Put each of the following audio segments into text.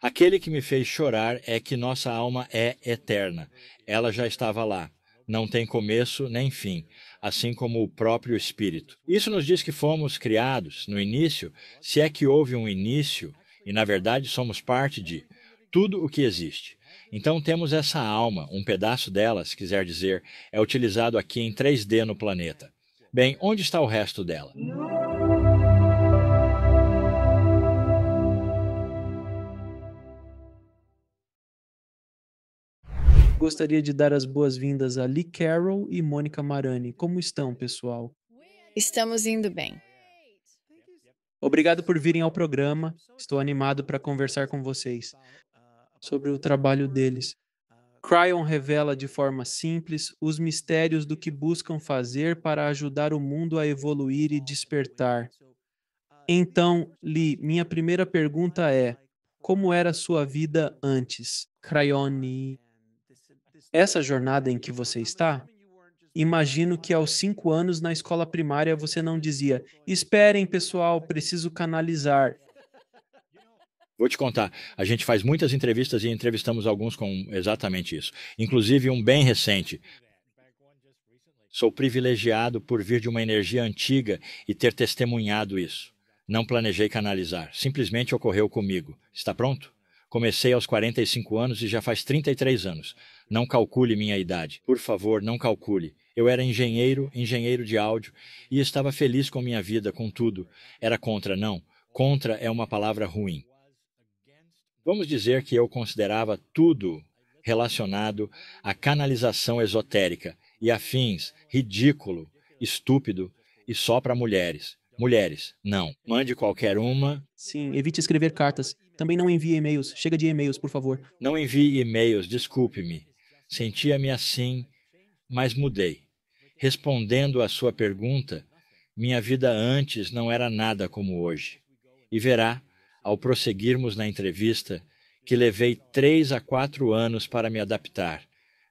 Aquele que me fez chorar é que nossa alma é eterna. Ela já estava lá. Não tem começo nem fim, assim como o próprio Espírito. Isso nos diz que fomos criados no início, se é que houve um início, e na verdade somos parte de tudo o que existe. Então temos essa alma, um pedaço dela, se quiser dizer, é utilizado aqui em 3D no planeta. Bem, onde está o resto dela? Gostaria de dar as boas-vindas a Lee Carroll e Mônica Marani. Como estão, pessoal? Estamos indo bem. Obrigado por virem ao programa. Estou animado para conversar com vocês sobre o trabalho deles. Cryon revela de forma simples os mistérios do que buscam fazer para ajudar o mundo a evoluir e despertar. Então, Lee, minha primeira pergunta é: como era sua vida antes? Cryone essa jornada em que você está, imagino que aos cinco anos na escola primária você não dizia: esperem, pessoal, preciso canalizar. Vou te contar, a gente faz muitas entrevistas e entrevistamos alguns com exatamente isso, inclusive um bem recente. Sou privilegiado por vir de uma energia antiga e ter testemunhado isso. Não planejei canalizar, simplesmente ocorreu comigo. Está pronto? Comecei aos 45 anos e já faz 33 anos. Não calcule minha idade. Por favor, não calcule. Eu era engenheiro, engenheiro de áudio, e estava feliz com minha vida, com tudo. Era contra, não. Contra é uma palavra ruim. Vamos dizer que eu considerava tudo relacionado à canalização esotérica e afins ridículo, estúpido e só para mulheres. Mulheres, não. Mande qualquer uma. Sim, evite escrever cartas. Também não envie e-mails. Chega de e-mails, por favor. Não envie e-mails, desculpe-me. Sentia-me assim, mas mudei. Respondendo à sua pergunta, minha vida antes não era nada como hoje. E verá, ao prosseguirmos na entrevista, que levei três a quatro anos para me adaptar,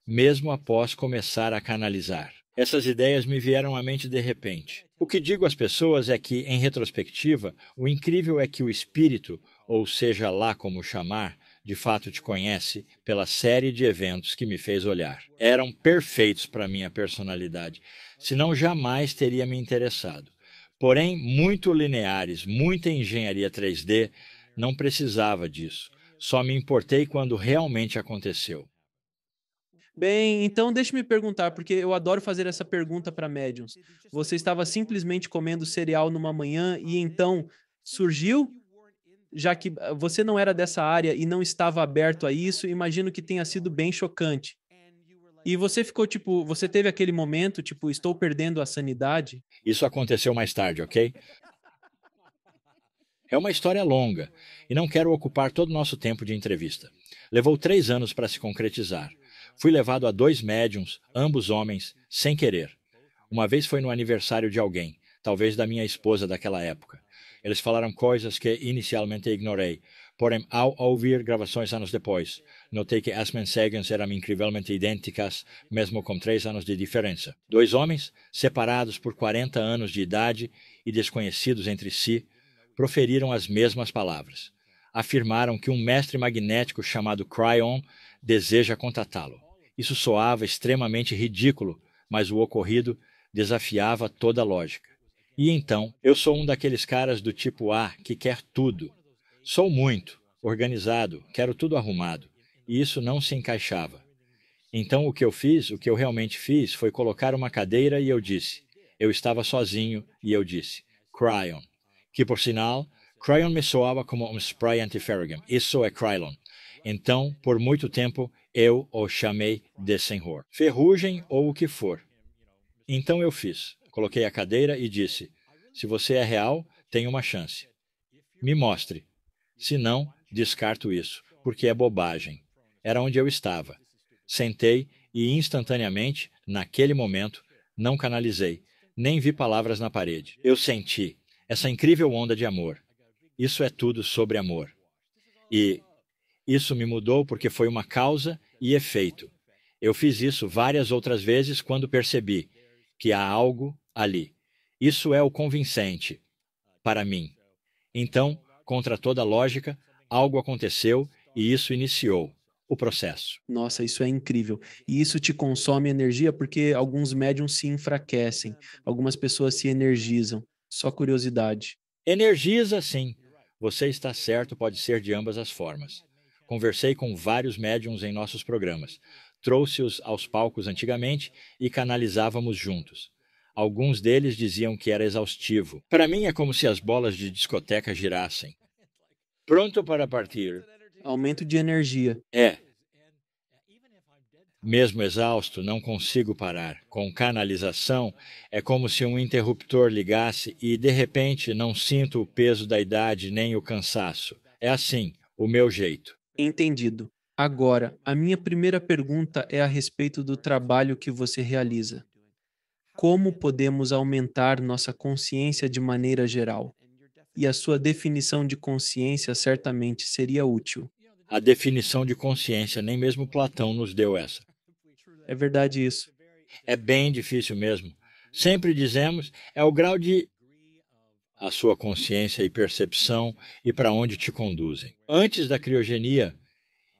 mesmo após começar a canalizar. Essas ideias me vieram à mente de repente. O que digo às pessoas é que, em retrospectiva, o incrível é que o espírito, ou seja lá como chamar, de fato te conhece pela série de eventos que me fez olhar. Eram perfeitos para minha personalidade, senão jamais teria me interessado. Porém, muito lineares, muita engenharia 3D, não precisava disso. Só me importei quando realmente aconteceu. Bem, então deixe-me perguntar, porque eu adoro fazer essa pergunta para médiums. Você estava simplesmente comendo cereal numa manhã e então surgiu já que ah, você não era dessa área e não estava aberto a isso, imagino que tenha sido bem chocante. E você ficou tipo, você teve aquele momento, tipo, estou perdendo a sanidade? Isso aconteceu mais tarde, ok? É uma história longa e não quero ocupar todo o nosso tempo de entrevista. Levou três anos para se concretizar. Fui levado a dois médiums, ambos homens, sem querer. Uma vez foi no aniversário de alguém, talvez da minha esposa daquela época. Eles falaram coisas que inicialmente ignorei. Porém, ao ouvir gravações anos depois, notei que as mensagens eram incrivelmente idênticas, mesmo com três anos de diferença. Dois homens, separados por 40 anos de idade e desconhecidos entre si, proferiram as mesmas palavras. Afirmaram que um mestre magnético chamado Cryon deseja contatá-lo. Isso soava extremamente ridículo, mas o ocorrido desafiava toda a lógica. E então, eu sou um daqueles caras do tipo A que quer tudo. Sou muito, organizado, quero tudo arrumado. E isso não se encaixava. Então, o que eu fiz, o que eu realmente fiz, foi colocar uma cadeira e eu disse. Eu estava sozinho e eu disse, Cryon. Que, por sinal, Cryon me soava como um spray antiferrigam. Isso é Krylon. Então, por muito tempo, eu o chamei de Senhor. Ferrugem ou o que for. Então eu fiz. Coloquei a cadeira e disse: Se você é real, tem uma chance. Me mostre. Se não, descarto isso, porque é bobagem. Era onde eu estava. Sentei e instantaneamente, naquele momento, não canalizei, nem vi palavras na parede. Eu senti essa incrível onda de amor. Isso é tudo sobre amor. E isso me mudou porque foi uma causa e efeito. Eu fiz isso várias outras vezes quando percebi que há algo ali. Isso é o convincente para mim. Então, contra toda lógica, algo aconteceu e isso iniciou o processo. Nossa, isso é incrível. E isso te consome energia porque alguns médiums se enfraquecem, algumas pessoas se energizam. Só curiosidade. Energiza, sim. Você está certo, pode ser de ambas as formas. Conversei com vários médiums em nossos programas. Trouxe-os aos palcos antigamente e canalizávamos juntos. Alguns deles diziam que era exaustivo. Para mim é como se as bolas de discoteca girassem. Pronto para partir. Aumento de energia. É. Mesmo exausto, não consigo parar. Com canalização, é como se um interruptor ligasse e, de repente, não sinto o peso da idade nem o cansaço. É assim, o meu jeito. Entendido. Agora, a minha primeira pergunta é a respeito do trabalho que você realiza como podemos aumentar nossa consciência de maneira geral. E a sua definição de consciência certamente seria útil. A definição de consciência, nem mesmo Platão nos deu essa. É verdade isso. É bem difícil mesmo. Sempre dizemos, é o grau de a sua consciência e percepção e para onde te conduzem. Antes da criogenia,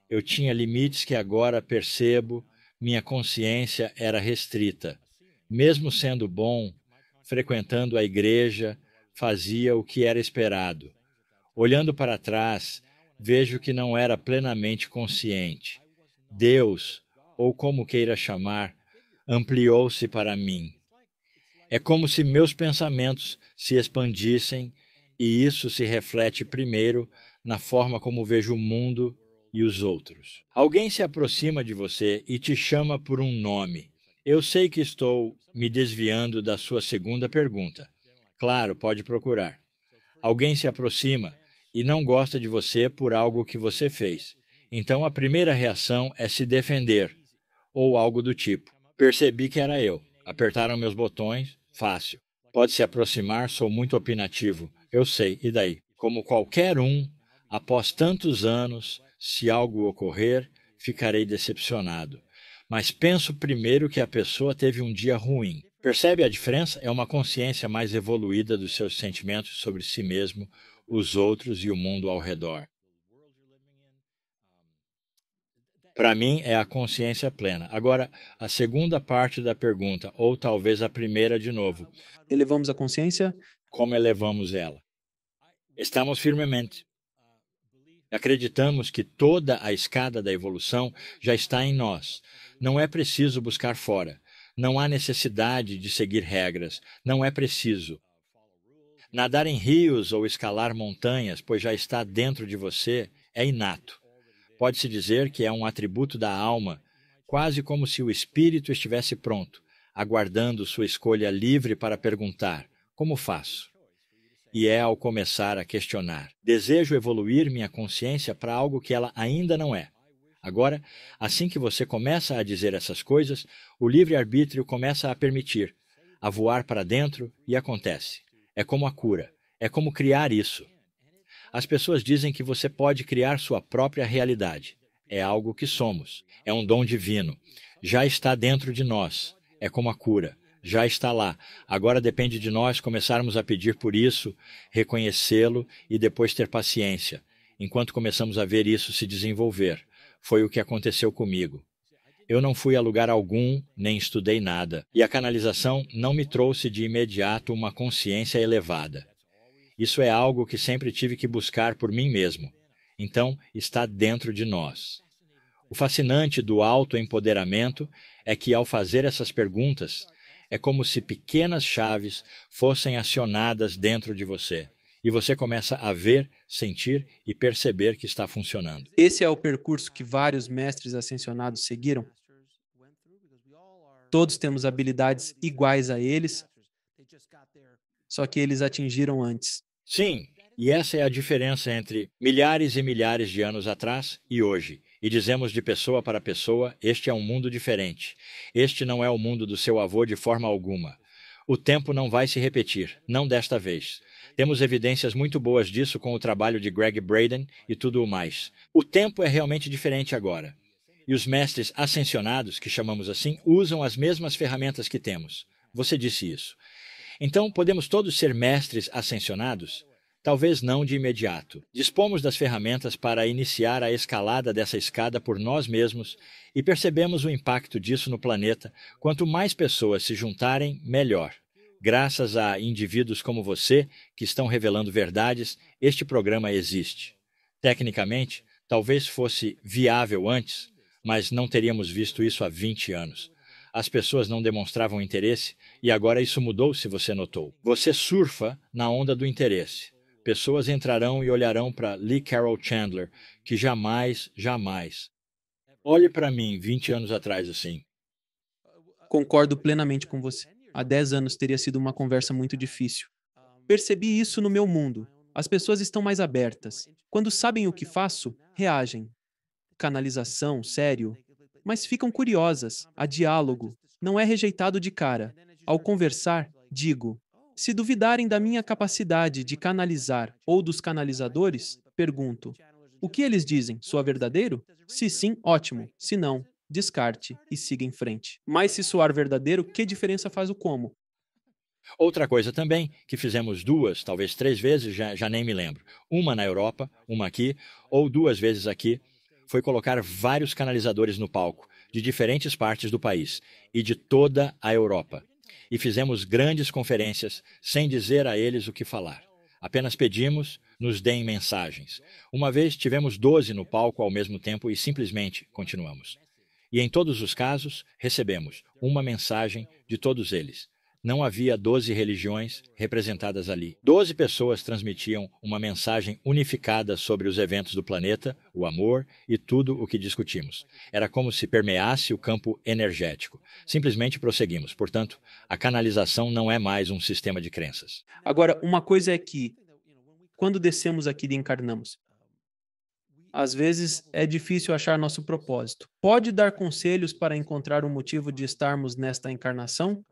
eu tinha limites que agora percebo, minha consciência era restrita mesmo sendo bom, frequentando a igreja, fazia o que era esperado. Olhando para trás, vejo que não era plenamente consciente. Deus, ou como queira chamar, ampliou-se para mim. É como se meus pensamentos se expandissem e isso se reflete primeiro na forma como vejo o mundo e os outros. Alguém se aproxima de você e te chama por um nome. Eu sei que estou me desviando da sua segunda pergunta. Claro, pode procurar. Alguém se aproxima e não gosta de você por algo que você fez. Então a primeira reação é se defender, ou algo do tipo. Percebi que era eu. Apertaram meus botões, fácil. Pode se aproximar, sou muito opinativo. Eu sei, e daí? Como qualquer um, após tantos anos, se algo ocorrer, ficarei decepcionado mas penso primeiro que a pessoa teve um dia ruim. Percebe a diferença? É uma consciência mais evoluída dos seus sentimentos sobre si mesmo, os outros e o mundo ao redor. Para mim, é a consciência plena. Agora, a segunda parte da pergunta, ou talvez a primeira de novo. Elevamos a consciência? Como elevamos ela? Estamos firmemente. Acreditamos que toda a escada da evolução já está em nós. Não é preciso buscar fora. Não há necessidade de seguir regras. Não é preciso. Nadar em rios ou escalar montanhas, pois já está dentro de você, é inato. Pode-se dizer que é um atributo da alma, quase como se o espírito estivesse pronto, aguardando sua escolha livre para perguntar: como faço? E é ao começar a questionar: desejo evoluir minha consciência para algo que ela ainda não é. Agora, assim que você começa a dizer essas coisas, o livre-arbítrio começa a permitir, a voar para dentro e acontece. É como a cura, é como criar isso. As pessoas dizem que você pode criar sua própria realidade. É algo que somos, é um dom divino. Já está dentro de nós, é como a cura já está lá. Agora depende de nós começarmos a pedir por isso, reconhecê-lo e depois ter paciência, enquanto começamos a ver isso se desenvolver. Foi o que aconteceu comigo. Eu não fui a lugar algum, nem estudei nada, e a canalização não me trouxe de imediato uma consciência elevada. Isso é algo que sempre tive que buscar por mim mesmo. Então, está dentro de nós. O fascinante do autoempoderamento é que, ao fazer essas perguntas, é como se pequenas chaves fossem acionadas dentro de você e você começa a ver, sentir e perceber que está funcionando. Esse é o percurso que vários mestres ascensionados seguiram. Todos temos habilidades iguais a eles, só que eles atingiram antes. Sim, e essa é a diferença entre milhares e milhares de anos atrás e hoje. E dizemos de pessoa para pessoa: este é um mundo diferente. Este não é o mundo do seu avô de forma alguma. O tempo não vai se repetir, não desta vez. Temos evidências muito boas disso com o trabalho de Greg Braden e tudo o mais. O tempo é realmente diferente agora. E os mestres ascensionados, que chamamos assim, usam as mesmas ferramentas que temos. Você disse isso. Então, podemos todos ser mestres ascensionados? Talvez não de imediato. Dispomos das ferramentas para iniciar a escalada dessa escada por nós mesmos e percebemos o impacto disso no planeta. Quanto mais pessoas se juntarem, melhor. Graças a indivíduos como você, que estão revelando verdades, este programa existe. Tecnicamente, talvez fosse viável antes, mas não teríamos visto isso há 20 anos. As pessoas não demonstravam interesse e agora isso mudou, se você notou. Você surfa na onda do interesse. Pessoas entrarão e olharão para Lee Carroll Chandler, que jamais, jamais. Olhe para mim 20 anos atrás assim. Concordo plenamente com você há 10 anos teria sido uma conversa muito difícil. Percebi isso no meu mundo. As pessoas estão mais abertas. Quando sabem o que faço, reagem. Canalização, sério. Mas ficam curiosas, há diálogo. Não é rejeitado de cara. Ao conversar, digo: se duvidarem da minha capacidade de canalizar ou dos canalizadores, pergunto: o que eles dizem? Sou verdadeiro? Se sim, ótimo. Se não, descarte e siga em frente. Mas se soar verdadeiro, que diferença faz o como? Outra coisa também que fizemos duas, talvez três vezes, já, já nem me lembro. Uma na Europa, uma aqui, ou duas vezes aqui, foi colocar vários canalizadores no palco, de diferentes partes do país e de toda a Europa. E fizemos grandes conferências sem dizer a eles o que falar. Apenas pedimos, nos deem mensagens. Uma vez tivemos 12 no palco ao mesmo tempo e simplesmente continuamos. E em todos os casos, recebemos uma mensagem de todos eles. Não havia doze religiões representadas ali. Doze pessoas transmitiam uma mensagem unificada sobre os eventos do planeta, o amor e tudo o que discutimos. Era como se permeasse o campo energético. Simplesmente prosseguimos. Portanto, a canalização não é mais um sistema de crenças. Agora, uma coisa é que, quando descemos aqui e encarnamos, às vezes é difícil achar nosso propósito. Pode dar conselhos para encontrar o motivo de estarmos nesta encarnação?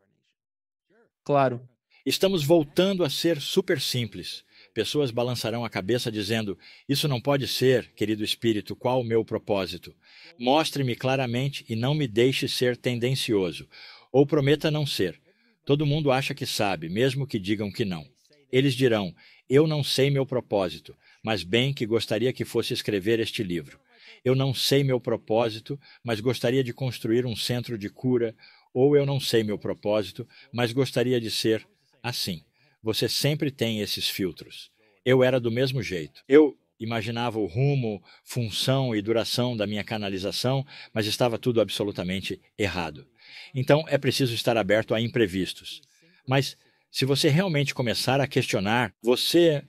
Claro. Estamos voltando a ser super simples. Pessoas balançarão a cabeça dizendo: Isso não pode ser, querido espírito, qual o meu propósito? Mostre-me claramente e não me deixe ser tendencioso, ou prometa não ser. Todo mundo acha que sabe, mesmo que digam que não. Eles dirão: Eu não sei meu propósito mas bem que gostaria que fosse escrever este livro. Eu não sei meu propósito, mas gostaria de construir um centro de cura, ou eu não sei meu propósito, mas gostaria de ser assim. Você sempre tem esses filtros. Eu era do mesmo jeito. Eu imaginava o rumo, função e duração da minha canalização, mas estava tudo absolutamente errado. Então é preciso estar aberto a imprevistos. Mas se você realmente começar a questionar, você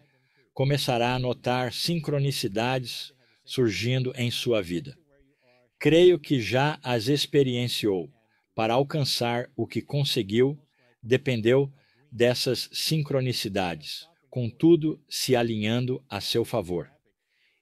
começará a notar sincronicidades surgindo em sua vida. Creio que já as experienciou. Para alcançar o que conseguiu, dependeu dessas sincronicidades, contudo se alinhando a seu favor.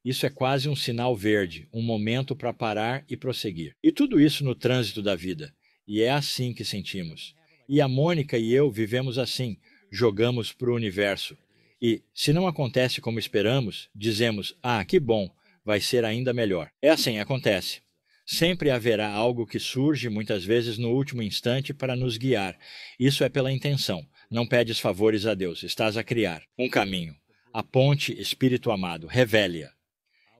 Isso é quase um sinal verde, um momento para parar e prosseguir. E tudo isso no trânsito da vida. E é assim que sentimos. E a Mônica e eu vivemos assim, jogamos para o universo. E, se não acontece como esperamos, dizemos: Ah, que bom, vai ser ainda melhor. É assim, acontece. Sempre haverá algo que surge, muitas vezes no último instante, para nos guiar. Isso é pela intenção. Não pedes favores a Deus, estás a criar um caminho. A ponte, Espírito amado, revele-a.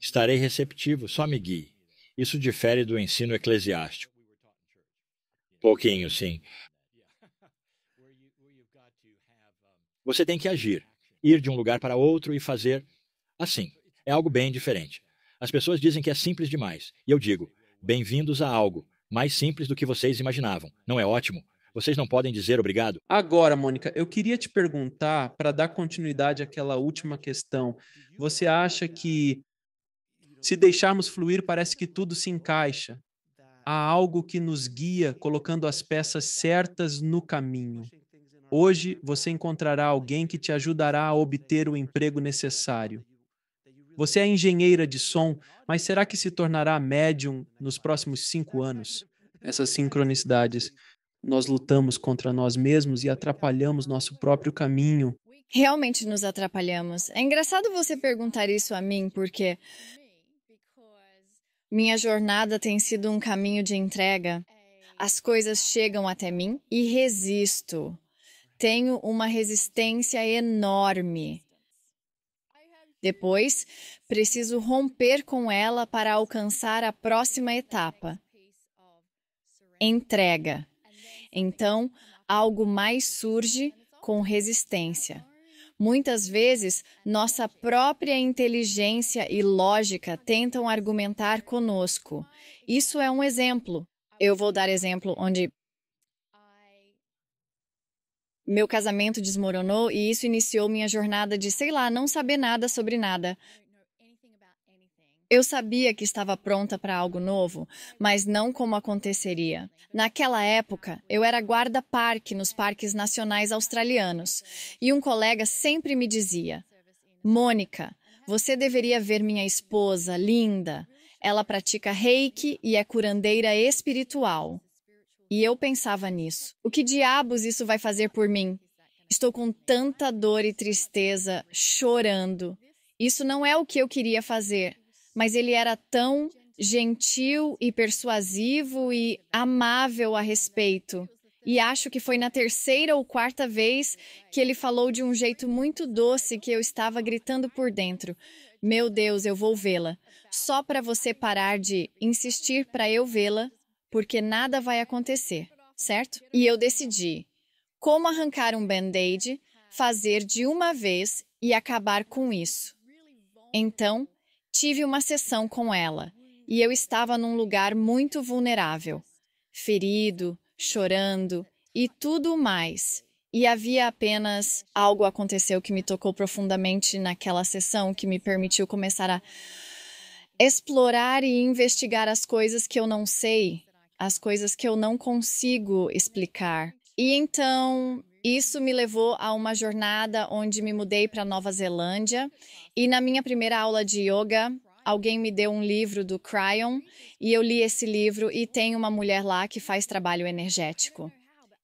Estarei receptivo, só me guie. Isso difere do ensino eclesiástico. Pouquinho, sim. Você tem que agir ir de um lugar para outro e fazer assim. É algo bem diferente. As pessoas dizem que é simples demais, e eu digo: bem-vindos a algo mais simples do que vocês imaginavam. Não é ótimo? Vocês não podem dizer obrigado? Agora, Mônica, eu queria te perguntar, para dar continuidade àquela última questão, você acha que se deixarmos fluir, parece que tudo se encaixa? Há algo que nos guia, colocando as peças certas no caminho. Hoje você encontrará alguém que te ajudará a obter o emprego necessário. Você é engenheira de som, mas será que se tornará médium nos próximos cinco anos? Essas sincronicidades. Nós lutamos contra nós mesmos e atrapalhamos nosso próprio caminho. Realmente nos atrapalhamos. É engraçado você perguntar isso a mim, porque minha jornada tem sido um caminho de entrega. As coisas chegam até mim e resisto tenho uma resistência enorme. Depois, preciso romper com ela para alcançar a próxima etapa entrega. Então, algo mais surge com resistência. Muitas vezes, nossa própria inteligência e lógica tentam argumentar conosco. Isso é um exemplo. Eu vou dar exemplo onde meu casamento desmoronou e isso iniciou minha jornada de, sei lá, não saber nada sobre nada. Eu sabia que estava pronta para algo novo, mas não como aconteceria. Naquela época, eu era guarda-parque nos parques nacionais australianos e um colega sempre me dizia: Mônica, você deveria ver minha esposa, linda. Ela pratica reiki e é curandeira espiritual. E eu pensava nisso. O que diabos isso vai fazer por mim? Estou com tanta dor e tristeza, chorando. Isso não é o que eu queria fazer, mas ele era tão gentil e persuasivo e amável a respeito. E acho que foi na terceira ou quarta vez que ele falou de um jeito muito doce que eu estava gritando por dentro: Meu Deus, eu vou vê-la. Só para você parar de insistir para eu vê-la porque nada vai acontecer, certo? E eu decidi como arrancar um band-aid, fazer de uma vez e acabar com isso. Então, tive uma sessão com ela e eu estava num lugar muito vulnerável, ferido, chorando e tudo mais. E havia apenas algo aconteceu que me tocou profundamente naquela sessão que me permitiu começar a explorar e investigar as coisas que eu não sei as coisas que eu não consigo explicar. E então, isso me levou a uma jornada onde me mudei para Nova Zelândia. E na minha primeira aula de yoga, alguém me deu um livro do Cryon e eu li esse livro e tem uma mulher lá que faz trabalho energético.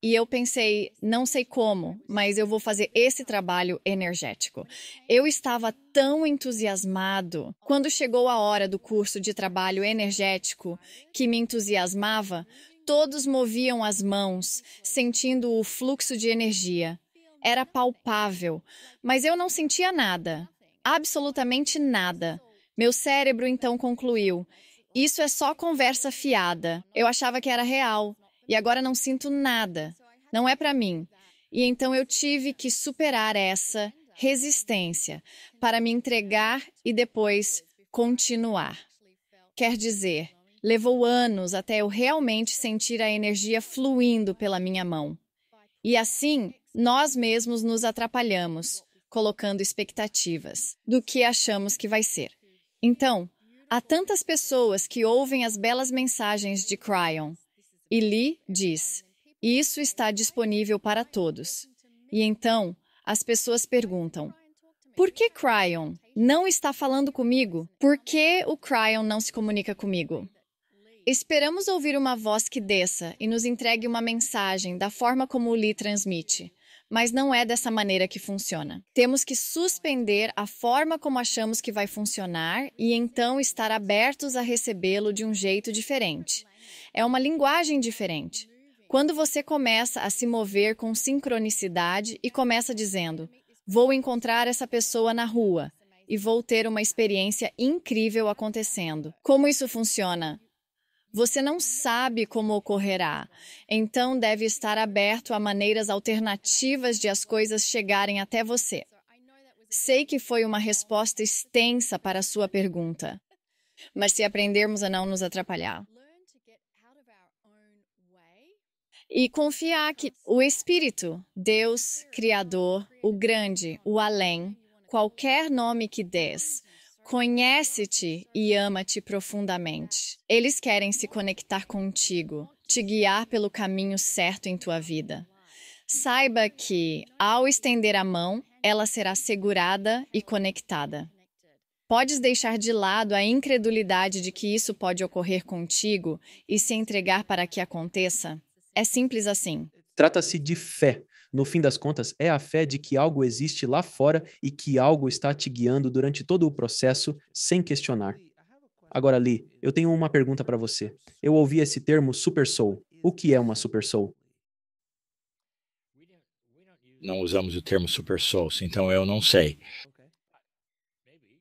E eu pensei, não sei como, mas eu vou fazer esse trabalho energético. Eu estava tão entusiasmado quando chegou a hora do curso de trabalho energético que me entusiasmava. Todos moviam as mãos, sentindo o fluxo de energia. Era palpável, mas eu não sentia nada, absolutamente nada. Meu cérebro então concluiu: isso é só conversa fiada. Eu achava que era real, e agora não sinto nada. Não é para mim. E então eu tive que superar essa resistência para me entregar e depois continuar. Quer dizer, levou anos até eu realmente sentir a energia fluindo pela minha mão. E assim, nós mesmos nos atrapalhamos, colocando expectativas do que achamos que vai ser. Então, há tantas pessoas que ouvem as belas mensagens de Cryon, e Lee diz: Isso está disponível para todos. E então, as pessoas perguntam: Por que Cryon não está falando comigo? Por que o Cryon não se comunica comigo? Esperamos ouvir uma voz que desça e nos entregue uma mensagem da forma como o Lee transmite mas não é dessa maneira que funciona. Temos que suspender a forma como achamos que vai funcionar e então estar abertos a recebê-lo de um jeito diferente. É uma linguagem diferente. Quando você começa a se mover com sincronicidade e começa dizendo: Vou encontrar essa pessoa na rua e vou ter uma experiência incrível acontecendo. Como isso funciona? Você não sabe como ocorrerá, então deve estar aberto a maneiras alternativas de as coisas chegarem até você. Sei que foi uma resposta extensa para a sua pergunta, mas se aprendermos a não nos atrapalhar, e confiar que o Espírito, Deus Criador, o Grande, o Além, qualquer nome que des, conhece-te e ama-te profundamente. Eles querem se conectar contigo, te guiar pelo caminho certo em tua vida. Saiba que, ao estender a mão, ela será segurada e conectada. Podes deixar de lado a incredulidade de que isso pode ocorrer contigo e se entregar para que aconteça? É simples assim. Trata-se de fé. No fim das contas, é a fé de que algo existe lá fora e que algo está te guiando durante todo o processo sem questionar. Agora, Lee, eu tenho uma pergunta para você. Eu ouvi esse termo super soul. O que é uma super soul? Não usamos o termo super soul, então eu não sei.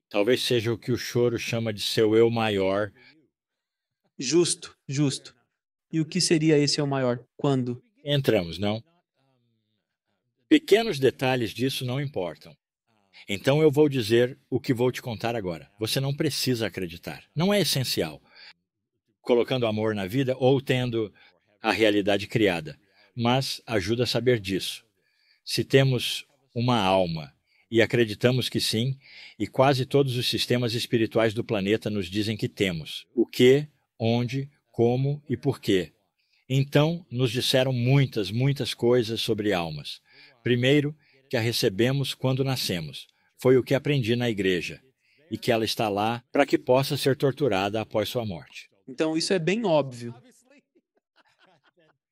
Talvez seja o que o choro chama de seu eu maior. Justo, justo. E o que seria esse o maior? Quando? Entramos, não? Pequenos detalhes disso não importam. Então eu vou dizer o que vou te contar agora. Você não precisa acreditar. Não é essencial. Colocando amor na vida ou tendo a realidade criada. Mas ajuda a saber disso. Se temos uma alma e acreditamos que sim, e quase todos os sistemas espirituais do planeta nos dizem que temos. O que, onde, como e por quê. Então, nos disseram muitas, muitas coisas sobre almas. Primeiro, que a recebemos quando nascemos. Foi o que aprendi na igreja. E que ela está lá para que possa ser torturada após sua morte. Então, isso é bem óbvio.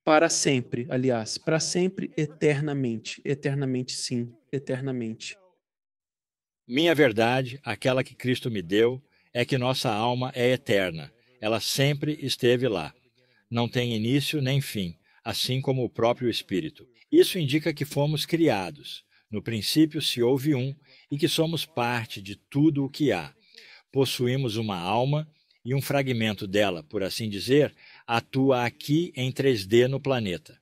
Para sempre, aliás, para sempre, eternamente. Eternamente, sim, eternamente. Minha verdade, aquela que Cristo me deu, é que nossa alma é eterna ela sempre esteve lá. Não tem início nem fim, assim como o próprio Espírito. Isso indica que fomos criados. No princípio se houve um e que somos parte de tudo o que há. Possuímos uma alma e um fragmento dela, por assim dizer, atua aqui em 3D no planeta.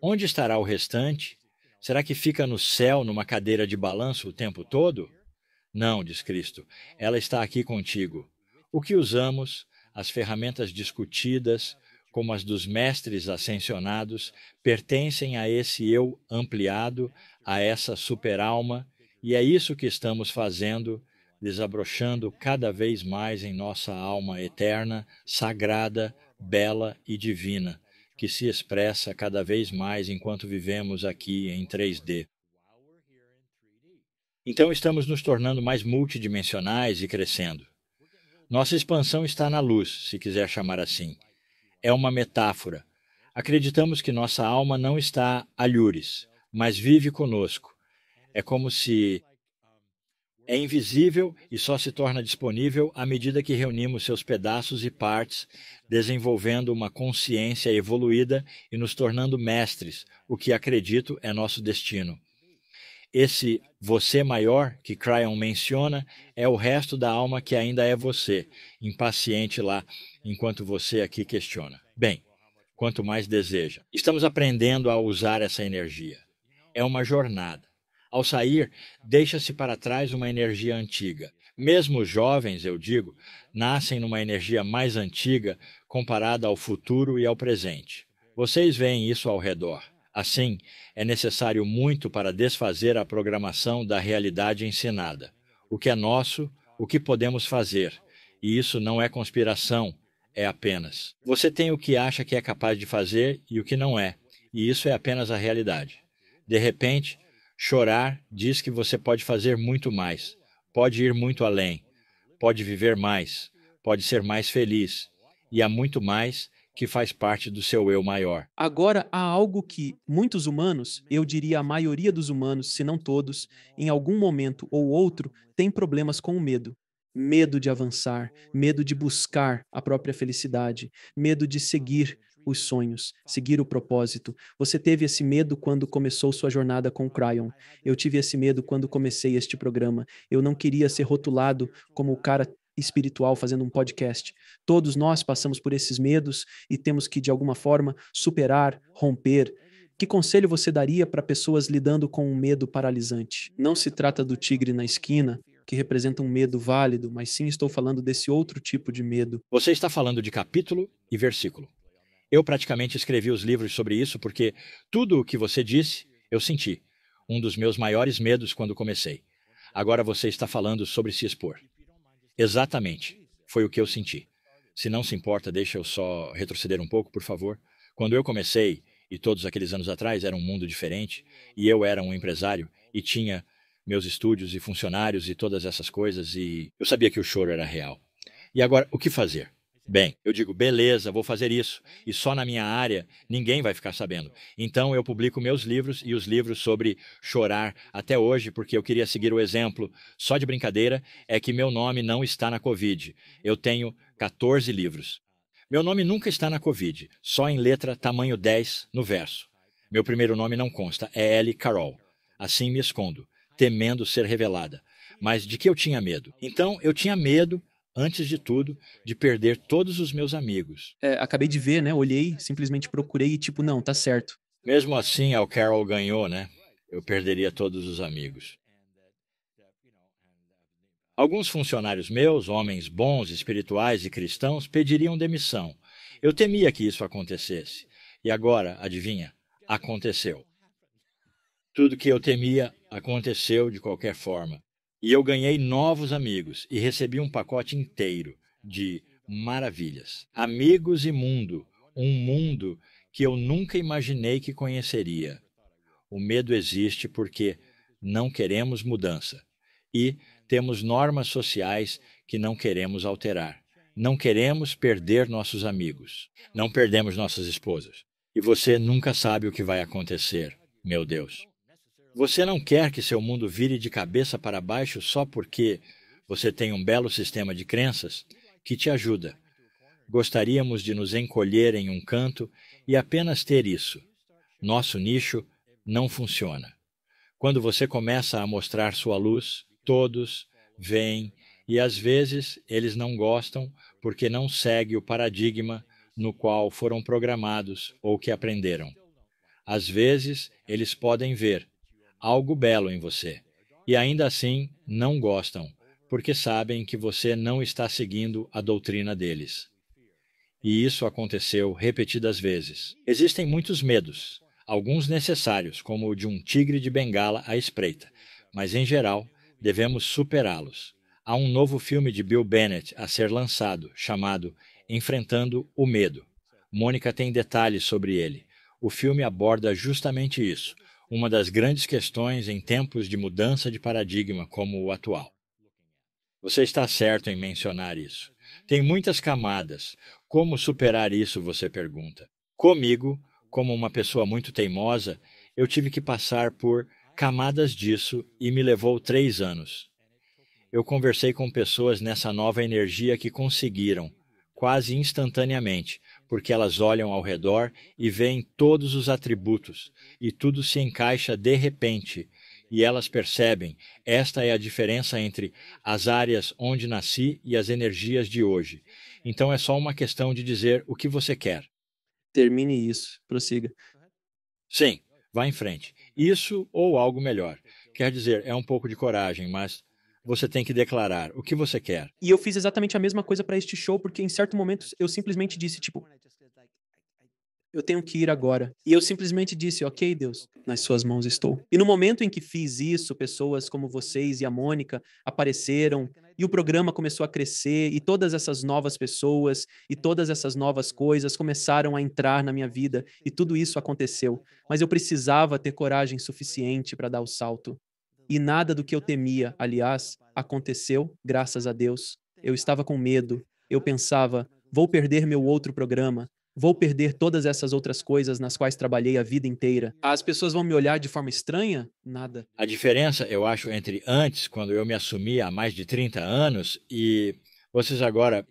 Onde estará o restante? Será que fica no céu numa cadeira de balanço o tempo todo? Não, diz Cristo, ela está aqui contigo. O que usamos, as ferramentas discutidas, como as dos mestres ascensionados, pertencem a esse eu ampliado, a essa superalma, e é isso que estamos fazendo, desabrochando cada vez mais em nossa alma eterna, sagrada, bela e divina, que se expressa cada vez mais enquanto vivemos aqui em 3D. Então estamos nos tornando mais multidimensionais e crescendo. Nossa expansão está na luz, se quiser chamar assim. É uma metáfora. Acreditamos que nossa alma não está a mas vive conosco. É como se é invisível e só se torna disponível à medida que reunimos seus pedaços e partes, desenvolvendo uma consciência evoluída e nos tornando mestres, o que acredito é nosso destino. Esse você maior que Cryon menciona é o resto da alma que ainda é você, impaciente lá, enquanto você aqui questiona. Bem, quanto mais deseja. Estamos aprendendo a usar essa energia. É uma jornada. Ao sair, deixa-se para trás uma energia antiga. Mesmo os jovens, eu digo, nascem numa energia mais antiga comparada ao futuro e ao presente. Vocês veem isso ao redor. Assim, é necessário muito para desfazer a programação da realidade ensinada. O que é nosso, o que podemos fazer. E isso não é conspiração, é apenas. Você tem o que acha que é capaz de fazer e o que não é, e isso é apenas a realidade. De repente, chorar diz que você pode fazer muito mais, pode ir muito além, pode viver mais, pode ser mais feliz, e há muito mais que faz parte do seu eu maior. Agora, há algo que muitos humanos, eu diria a maioria dos humanos, se não todos, em algum momento ou outro, tem problemas com o medo. Medo de avançar, medo de buscar a própria felicidade, medo de seguir os sonhos, seguir o propósito. Você teve esse medo quando começou sua jornada com o Cryon. Eu tive esse medo quando comecei este programa. Eu não queria ser rotulado como o cara espiritual fazendo um podcast. Todos nós passamos por esses medos e temos que, de alguma forma, superar, romper. Que conselho você daria para pessoas lidando com um medo paralisante? Não se trata do tigre na esquina, que representa um medo válido, mas sim estou falando desse outro tipo de medo. Você está falando de capítulo e versículo. Eu praticamente escrevi os livros sobre isso porque tudo o que você disse eu senti. Um dos meus maiores medos quando comecei. Agora você está falando sobre se expor. Exatamente. Foi o que eu senti. Se não se importa, deixa eu só retroceder um pouco, por favor. Quando eu comecei, e todos aqueles anos atrás, era um mundo diferente, e eu era um empresário e tinha meus estúdios e funcionários e todas essas coisas, e eu sabia que o choro era real. E agora, o que fazer? bem. Eu digo, beleza, vou fazer isso. E só na minha área ninguém vai ficar sabendo. Então eu publico meus livros e os livros sobre chorar até hoje, porque eu queria seguir o exemplo, só de brincadeira, é que meu nome não está na Covid. Eu tenho 14 livros. Meu nome nunca está na Covid, só em letra tamanho 10 no verso. Meu primeiro nome não consta, é L. Carol. Assim me escondo, temendo ser revelada. Mas de que eu tinha medo? Então, eu tinha medo antes de tudo, de perder todos os meus amigos. É, acabei de ver, né? Olhei, simplesmente procurei e tipo, não, tá certo. Mesmo assim, o Carol ganhou, né? Eu perderia todos os amigos. Alguns funcionários meus, homens bons, espirituais e cristãos, pediriam demissão. Eu temia que isso acontecesse. E agora, adivinha? Aconteceu. Tudo que eu temia aconteceu de qualquer forma. E eu ganhei novos amigos e recebi um pacote inteiro de maravilhas. Amigos e mundo, um mundo que eu nunca imaginei que conheceria. O medo existe porque não queremos mudança e temos normas sociais que não queremos alterar. Não queremos perder nossos amigos. Não perdemos nossas esposas. E você nunca sabe o que vai acontecer, meu Deus. Você não quer que seu mundo vire de cabeça para baixo só porque você tem um belo sistema de crenças que te ajuda. Gostaríamos de nos encolher em um canto e apenas ter isso. Nosso nicho não funciona. Quando você começa a mostrar sua luz, todos vêm e às vezes eles não gostam porque não segue o paradigma no qual foram programados ou que aprenderam. Às vezes eles podem ver, algo belo em você. E ainda assim não gostam, porque sabem que você não está seguindo a doutrina deles. E isso aconteceu repetidas vezes. Existem muitos medos, alguns necessários, como o de um tigre de bengala à espreita, mas em geral devemos superá-los. Há um novo filme de Bill Bennett a ser lançado, chamado Enfrentando o Medo. Mônica tem detalhes sobre ele. O filme aborda justamente isso, uma das grandes questões em tempos de mudança de paradigma como o atual. Você está certo em mencionar isso. Tem muitas camadas. Como superar isso, você pergunta. Comigo, como uma pessoa muito teimosa, eu tive que passar por camadas disso e me levou três anos. Eu conversei com pessoas nessa nova energia que conseguiram, quase instantaneamente, porque elas olham ao redor e veem todos os atributos, e tudo se encaixa de repente, e elas percebem esta é a diferença entre as áreas onde nasci e as energias de hoje. Então é só uma questão de dizer o que você quer. Termine isso, prossiga. Sim, vá em frente. Isso ou algo melhor. Quer dizer, é um pouco de coragem, mas você tem que declarar o que você quer. E eu fiz exatamente a mesma coisa para este show, porque em certo momento eu simplesmente disse, tipo, eu tenho que ir agora. E eu simplesmente disse, ok, Deus, nas suas mãos estou. E no momento em que fiz isso, pessoas como vocês e a Mônica apareceram, e o programa começou a crescer, e todas essas novas pessoas e todas essas novas coisas começaram a entrar na minha vida, e tudo isso aconteceu. Mas eu precisava ter coragem suficiente para dar o salto. E nada do que eu temia, aliás, aconteceu, graças a Deus. Eu estava com medo. Eu pensava, vou perder meu outro programa, Vou perder todas essas outras coisas nas quais trabalhei a vida inteira. As pessoas vão me olhar de forma estranha? Nada. A diferença, eu acho, entre antes, quando eu me assumi há mais de 30 anos, e vocês agora,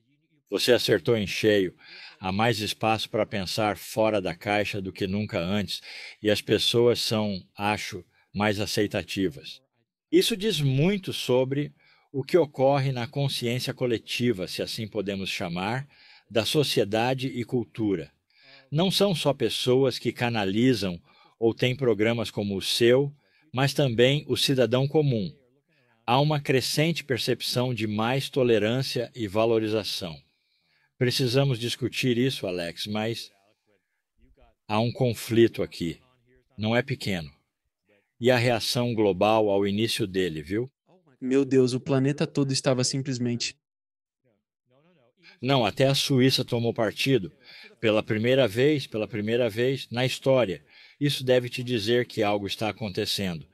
você acertou em cheio. Há mais espaço para pensar fora da caixa do que nunca antes. E as pessoas são, acho, mais aceitativas. Isso diz muito sobre o que ocorre na consciência coletiva, se assim podemos chamar, da sociedade e cultura. Não são só pessoas que canalizam ou têm programas como o seu, mas também o cidadão comum. Há uma crescente percepção de mais tolerância e valorização. Precisamos discutir isso, Alex, mas há um conflito aqui. Não é pequeno e a reação global ao início dele, viu? Meu Deus, o planeta todo estava simplesmente. Não, até a Suíça tomou partido. Pela primeira vez, pela primeira vez na história. Isso deve te dizer que algo está acontecendo.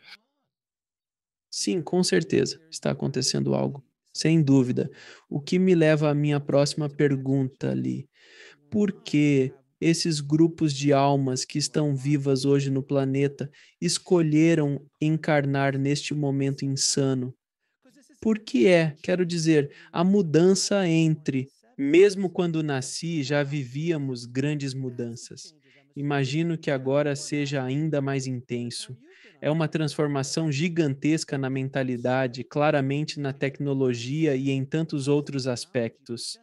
Sim, com certeza. Está acontecendo algo. Sem dúvida. O que me leva à minha próxima pergunta, Lee. Por que esses grupos de almas que estão vivas hoje no planeta escolheram encarnar neste momento insano? Por que é, quero dizer, a mudança entre, mesmo quando nasci, já vivíamos grandes mudanças. Imagino que agora seja ainda mais intenso. É uma transformação gigantesca na mentalidade, claramente na tecnologia e em tantos outros aspectos.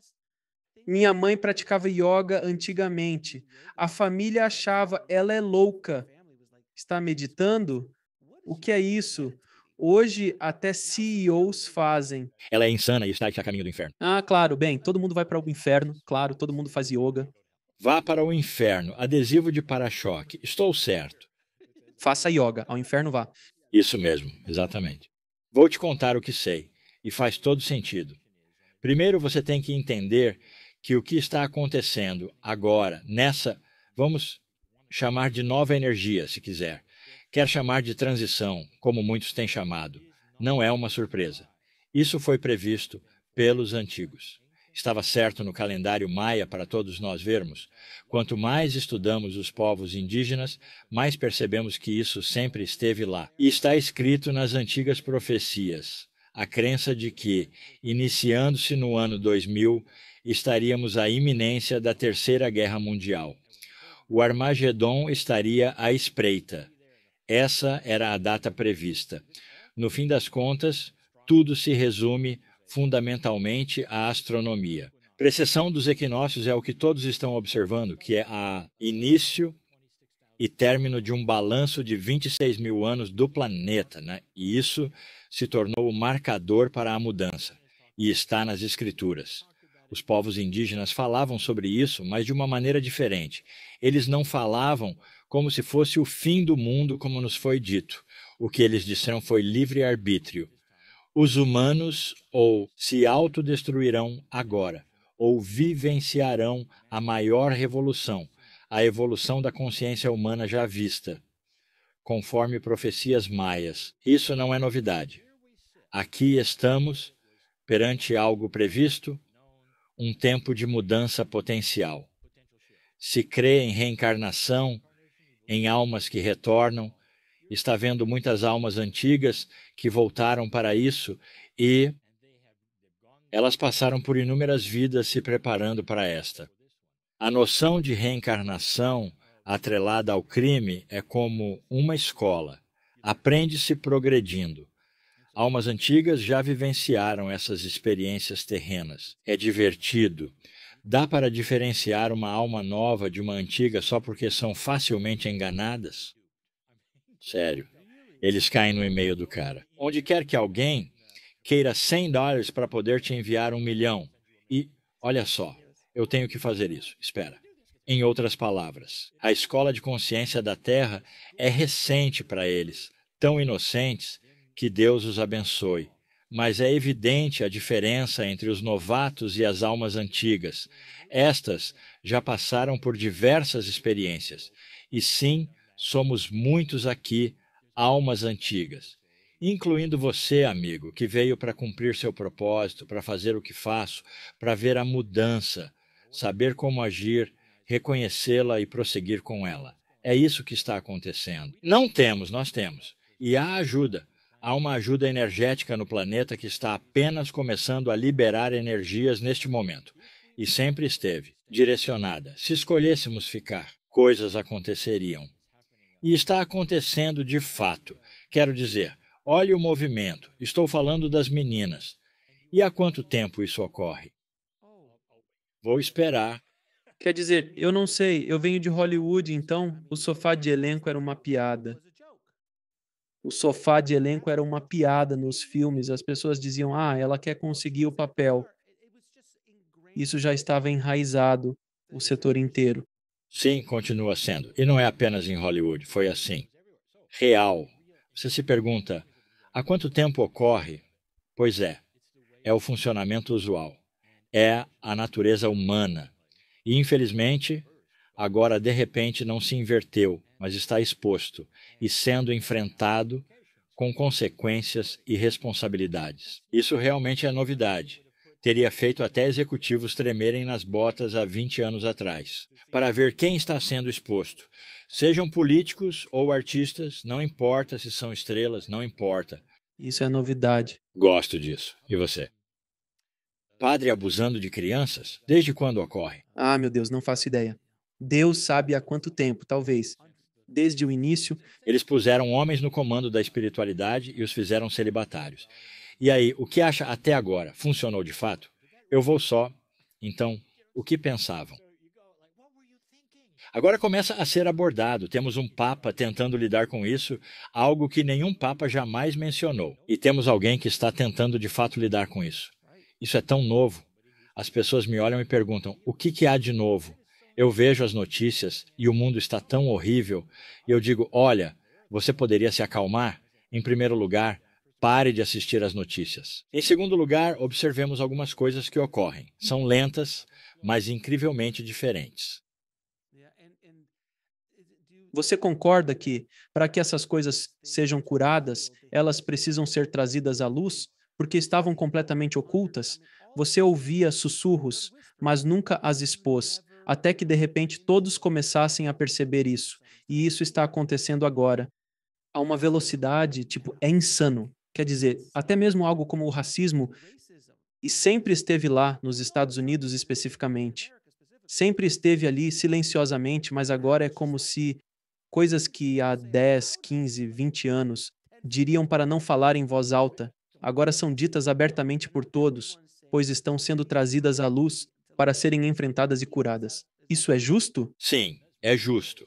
Minha mãe praticava yoga antigamente. A família achava ela é louca. Está meditando? O que é isso? Hoje até CEOs fazem. Ela é insana e está a caminho do inferno. Ah, claro, bem, todo mundo vai para o inferno, claro, todo mundo faz yoga. Vá para o inferno, adesivo de para-choque. Estou certo. Faça yoga, ao inferno vá. Isso mesmo, exatamente. Vou te contar o que sei, e faz todo sentido. Primeiro você tem que entender que o que está acontecendo agora, nessa, vamos chamar de nova energia, se quiser, quer chamar de transição, como muitos têm chamado, não é uma surpresa. Isso foi previsto pelos antigos. Estava certo no calendário maia para todos nós vermos. Quanto mais estudamos os povos indígenas, mais percebemos que isso sempre esteve lá. E está escrito nas antigas profecias a crença de que, iniciando-se no ano 2000, estaríamos à iminência da Terceira Guerra Mundial. O Armagedon estaria à espreita. Essa era a data prevista. No fim das contas, tudo se resume fundamentalmente à astronomia. Precessão dos equinócios é o que todos estão observando, que é a início e término de um balanço de 26 mil anos do planeta, né? e isso se tornou o marcador para a mudança, e está nas escrituras. Os povos indígenas falavam sobre isso, mas de uma maneira diferente. Eles não falavam como se fosse o fim do mundo, como nos foi dito. O que eles disseram foi livre-arbítrio. Os humanos ou se autodestruirão agora, ou vivenciarão a maior revolução, a evolução da consciência humana já vista, conforme profecias maias. Isso não é novidade. Aqui estamos perante algo previsto, um tempo de mudança potencial. Se crê em reencarnação, em almas que retornam, está vendo muitas almas antigas que voltaram para isso e elas passaram por inúmeras vidas se preparando para esta. A noção de reencarnação atrelada ao crime é como uma escola. Aprende-se progredindo. Almas antigas já vivenciaram essas experiências terrenas. É divertido. Dá para diferenciar uma alma nova de uma antiga só porque são facilmente enganadas? Sério. Eles caem no e-mail do cara. Onde quer que alguém queira 100 dólares para poder te enviar um milhão. E, olha só, eu tenho que fazer isso. Espera. Em outras palavras, a escola de consciência da Terra é recente para eles, tão inocentes que Deus os abençoe. Mas é evidente a diferença entre os novatos e as almas antigas. Estas já passaram por diversas experiências. E sim, somos muitos aqui, almas antigas. Incluindo você, amigo, que veio para cumprir seu propósito, para fazer o que faço, para ver a mudança, saber como agir, reconhecê-la e prosseguir com ela. É isso que está acontecendo. Não temos, nós temos. E há ajuda. Há uma ajuda energética no planeta que está apenas começando a liberar energias neste momento, e sempre esteve, direcionada. Se escolhêssemos ficar, coisas aconteceriam. E está acontecendo de fato. Quero dizer, olhe o movimento, estou falando das meninas. E há quanto tempo isso ocorre? Vou esperar. Quer dizer, eu não sei, eu venho de Hollywood, então o sofá de elenco era uma piada o sofá de elenco era uma piada nos filmes. As pessoas diziam, ah, ela quer conseguir o papel. Isso já estava enraizado o setor inteiro. Sim, continua sendo. E não é apenas em Hollywood, foi assim. Real. Você se pergunta, há quanto tempo ocorre? Pois é, é o funcionamento usual. É a natureza humana. E, infelizmente, agora de repente não se inverteu, mas está exposto e sendo enfrentado com consequências e responsabilidades. Isso realmente é novidade. Teria feito até executivos tremerem nas botas há 20 anos atrás, para ver quem está sendo exposto. Sejam políticos ou artistas, não importa se são estrelas, não importa. Isso é novidade. Gosto disso. E você? Padre abusando de crianças? Desde quando ocorre? Ah, meu Deus, não faço ideia. Deus sabe há quanto tempo, talvez. Desde o início. Eles puseram homens no comando da espiritualidade e os fizeram celibatários. E aí, o que acha até agora? Funcionou de fato? Eu vou só. Então, o que pensavam? Agora começa a ser abordado. Temos um Papa tentando lidar com isso, algo que nenhum Papa jamais mencionou. E temos alguém que está tentando de fato lidar com isso. Isso é tão novo. As pessoas me olham e perguntam: o que, que há de novo? eu vejo as notícias e o mundo está tão horrível, e eu digo: olha, você poderia se acalmar? Em primeiro lugar, pare de assistir às notícias. Em segundo lugar, observemos algumas coisas que ocorrem. São lentas, mas incrivelmente diferentes. Você concorda que, para que essas coisas sejam curadas, elas precisam ser trazidas à luz, porque estavam completamente ocultas? Você ouvia sussurros, mas nunca as expôs até que de repente todos começassem a perceber isso. E isso está acontecendo agora. A uma velocidade, tipo, é insano. Quer dizer, até mesmo algo como o racismo, e sempre esteve lá, nos Estados Unidos especificamente. Sempre esteve ali silenciosamente, mas agora é como se coisas que há 10, 15, 20 anos diriam para não falar em voz alta, agora são ditas abertamente por todos, pois estão sendo trazidas à luz para serem enfrentadas e curadas. Isso é justo? Sim, é justo.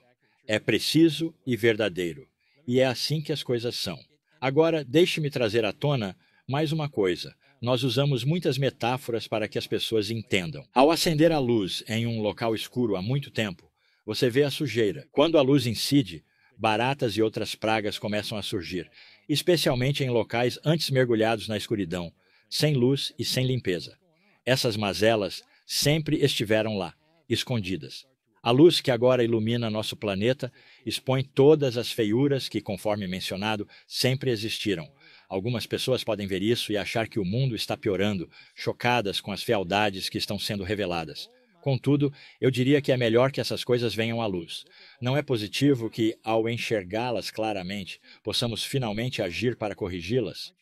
É preciso e verdadeiro. E é assim que as coisas são. Agora, deixe-me trazer à tona mais uma coisa. Nós usamos muitas metáforas para que as pessoas entendam. Ao acender a luz em um local escuro há muito tempo, você vê a sujeira. Quando a luz incide, baratas e outras pragas começam a surgir, especialmente em locais antes mergulhados na escuridão, sem luz e sem limpeza. Essas mazelas sempre estiveram lá, escondidas. A luz que agora ilumina nosso planeta expõe todas as feiuras que, conforme mencionado, sempre existiram. Algumas pessoas podem ver isso e achar que o mundo está piorando, chocadas com as fealdades que estão sendo reveladas. Contudo, eu diria que é melhor que essas coisas venham à luz. Não é positivo que, ao enxergá-las claramente, possamos finalmente agir para corrigi-las?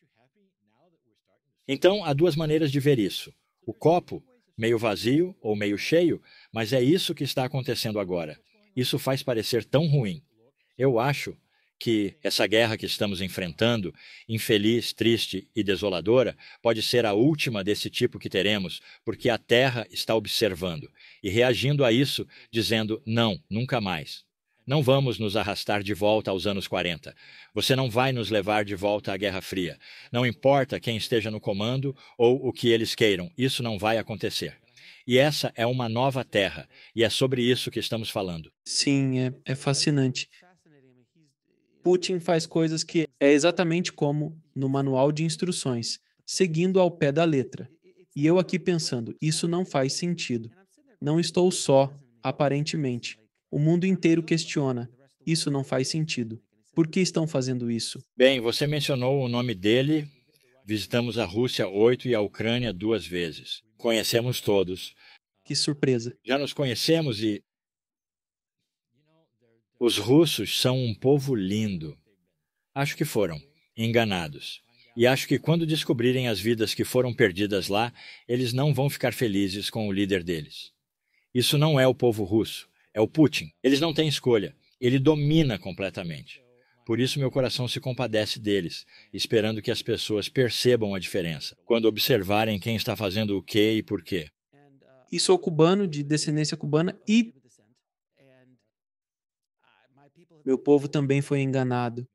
Então, há duas maneiras de ver isso. O copo meio vazio ou meio cheio, mas é isso que está acontecendo agora. Isso faz parecer tão ruim. Eu acho que essa guerra que estamos enfrentando, infeliz, triste e desoladora, pode ser a última desse tipo que teremos, porque a Terra está observando e reagindo a isso, dizendo: não, nunca mais. Não vamos nos arrastar de volta aos anos 40. Você não vai nos levar de volta à Guerra Fria. Não importa quem esteja no comando ou o que eles queiram, isso não vai acontecer. E essa é uma nova terra, e é sobre isso que estamos falando. Sim, é, é fascinante. Putin faz coisas que é exatamente como no manual de instruções, seguindo ao pé da letra. E eu aqui pensando, isso não faz sentido. Não estou só, aparentemente. O mundo inteiro questiona: isso não faz sentido. Por que estão fazendo isso? Bem, você mencionou o nome dele. Visitamos a Rússia oito e a Ucrânia duas vezes. Conhecemos todos. Que surpresa. Já nos conhecemos e. Os russos são um povo lindo. Acho que foram enganados. E acho que quando descobrirem as vidas que foram perdidas lá, eles não vão ficar felizes com o líder deles. Isso não é o povo russo é o Putin. Eles não têm escolha. Ele domina completamente. Por isso, meu coração se compadece deles, esperando que as pessoas percebam a diferença, quando observarem quem está fazendo o que e por quê. E sou é cubano, de descendência cubana, e meu povo também foi enganado.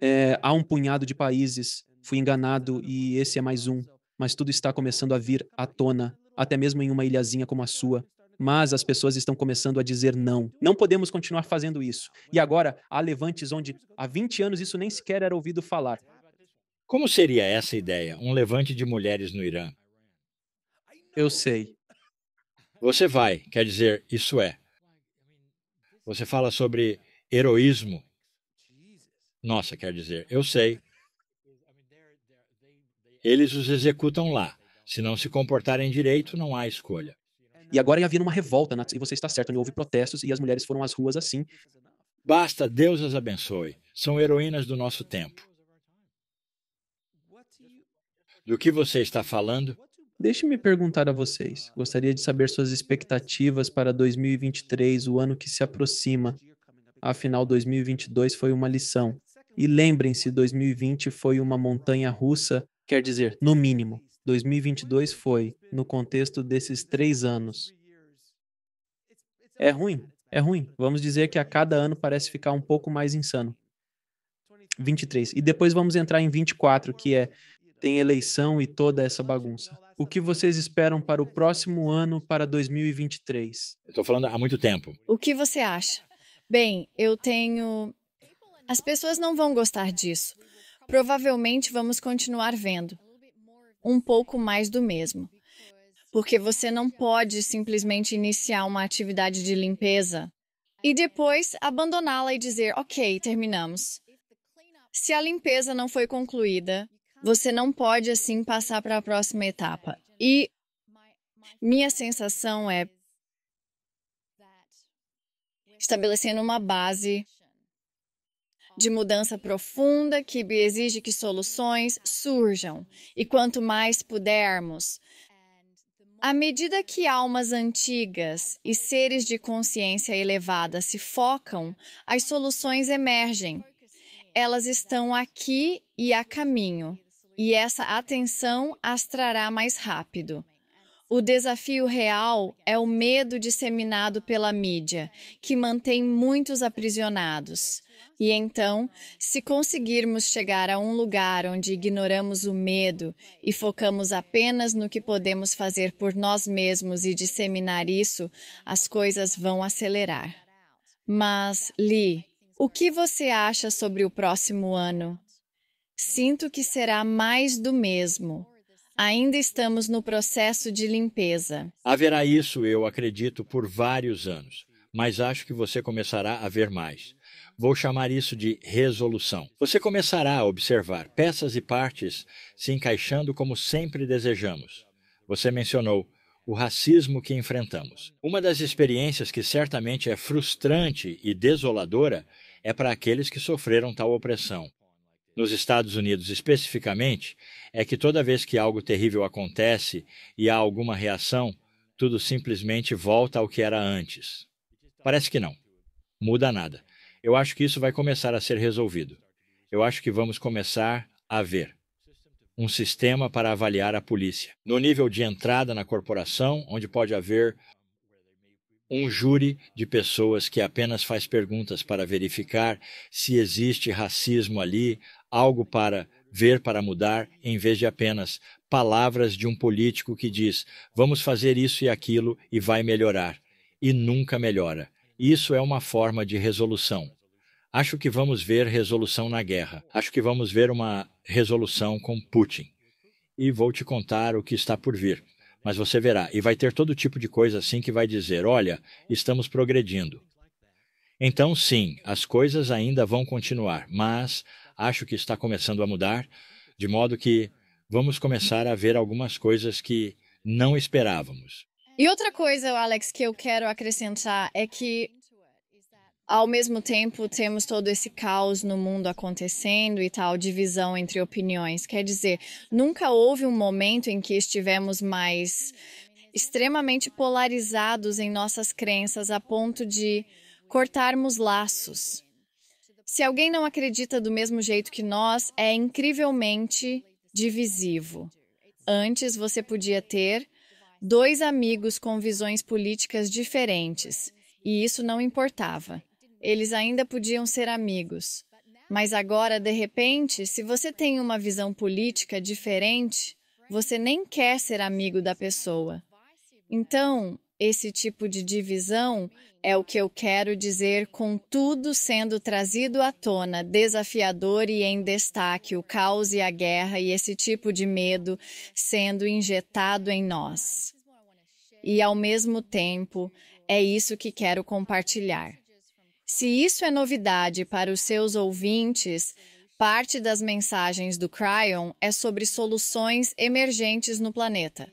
É, há um punhado de países, fui enganado e esse é mais um, mas tudo está começando a vir à tona, até mesmo em uma ilhazinha como a sua mas as pessoas estão começando a dizer não. Não podemos continuar fazendo isso. E agora há levantes onde há 20 anos isso nem sequer era ouvido falar. Como seria essa ideia, um levante de mulheres no Irã? Eu sei. Você vai, quer dizer, isso é. Você fala sobre heroísmo. Nossa, quer dizer, eu sei. Eles os executam lá. Se não se comportarem direito, não há escolha. E agora ia havia uma revolta, e você está certo, né? houve protestos e as mulheres foram às ruas assim. Basta, Deus as abençoe. São heroínas do nosso tempo. Do que você está falando? Deixe-me perguntar a vocês. Gostaria de saber suas expectativas para 2023, o ano que se aproxima. Afinal, 2022 foi uma lição. E lembrem-se, 2020 foi uma montanha russa, quer dizer, no mínimo. 2022 foi, no contexto desses três anos. É ruim, é ruim. Vamos dizer que a cada ano parece ficar um pouco mais insano. 23. E depois vamos entrar em 24, que é tem eleição e toda essa bagunça. O que vocês esperam para o próximo ano, para 2023? Estou falando há muito tempo. O que você acha? Bem, eu tenho. As pessoas não vão gostar disso. Provavelmente vamos continuar vendo um pouco mais do mesmo. Porque você não pode simplesmente iniciar uma atividade de limpeza e depois abandoná-la e dizer, ok, terminamos. Se a limpeza não foi concluída, você não pode assim passar para a próxima etapa. E minha sensação é estabelecendo uma base de mudança profunda que exige que soluções surjam, e quanto mais pudermos. À medida que almas antigas e seres de consciência elevada se focam, as soluções emergem. Elas estão aqui e a caminho, e essa atenção as trará mais rápido. O desafio real é o medo disseminado pela mídia, que mantém muitos aprisionados. E então, se conseguirmos chegar a um lugar onde ignoramos o medo e focamos apenas no que podemos fazer por nós mesmos e disseminar isso, as coisas vão acelerar. Mas, Lee, o que você acha sobre o próximo ano? Sinto que será mais do mesmo. Ainda estamos no processo de limpeza. Haverá isso, eu acredito, por vários anos, mas acho que você começará a ver mais. Vou chamar isso de resolução. Você começará a observar peças e partes se encaixando como sempre desejamos. Você mencionou o racismo que enfrentamos. Uma das experiências que certamente é frustrante e desoladora é para aqueles que sofreram tal opressão nos Estados Unidos especificamente, é que toda vez que algo terrível acontece e há alguma reação, tudo simplesmente volta ao que era antes. Parece que não. Muda nada. Eu acho que isso vai começar a ser resolvido. Eu acho que vamos começar a ver um sistema para avaliar a polícia, no nível de entrada na corporação, onde pode haver um júri de pessoas que apenas faz perguntas para verificar se existe racismo ali, algo para ver para mudar, em vez de apenas palavras de um político que diz: vamos fazer isso e aquilo e vai melhorar. E nunca melhora. Isso é uma forma de resolução. Acho que vamos ver resolução na guerra. Acho que vamos ver uma resolução com Putin. E vou te contar o que está por vir. Mas você verá. E vai ter todo tipo de coisa assim que vai dizer: olha, estamos progredindo. Então, sim, as coisas ainda vão continuar, mas acho que está começando a mudar, de modo que vamos começar a ver algumas coisas que não esperávamos. E outra coisa, Alex, que eu quero acrescentar é que ao mesmo tempo temos todo esse caos no mundo acontecendo e tal divisão entre opiniões. Quer dizer, nunca houve um momento em que estivemos mais extremamente polarizados em nossas crenças a ponto de cortarmos laços. Se alguém não acredita do mesmo jeito que nós, é incrivelmente divisivo. Antes você podia ter dois amigos com visões políticas diferentes, e isso não importava. Eles ainda podiam ser amigos. Mas agora, de repente, se você tem uma visão política diferente, você nem quer ser amigo da pessoa. Então, esse tipo de divisão é o que eu quero dizer com tudo sendo trazido à tona, desafiador e em destaque, o caos e a guerra e esse tipo de medo sendo injetado em nós. E ao mesmo tempo, é isso que quero compartilhar. Se isso é novidade para os seus ouvintes, parte das mensagens do Cryon é sobre soluções emergentes no planeta.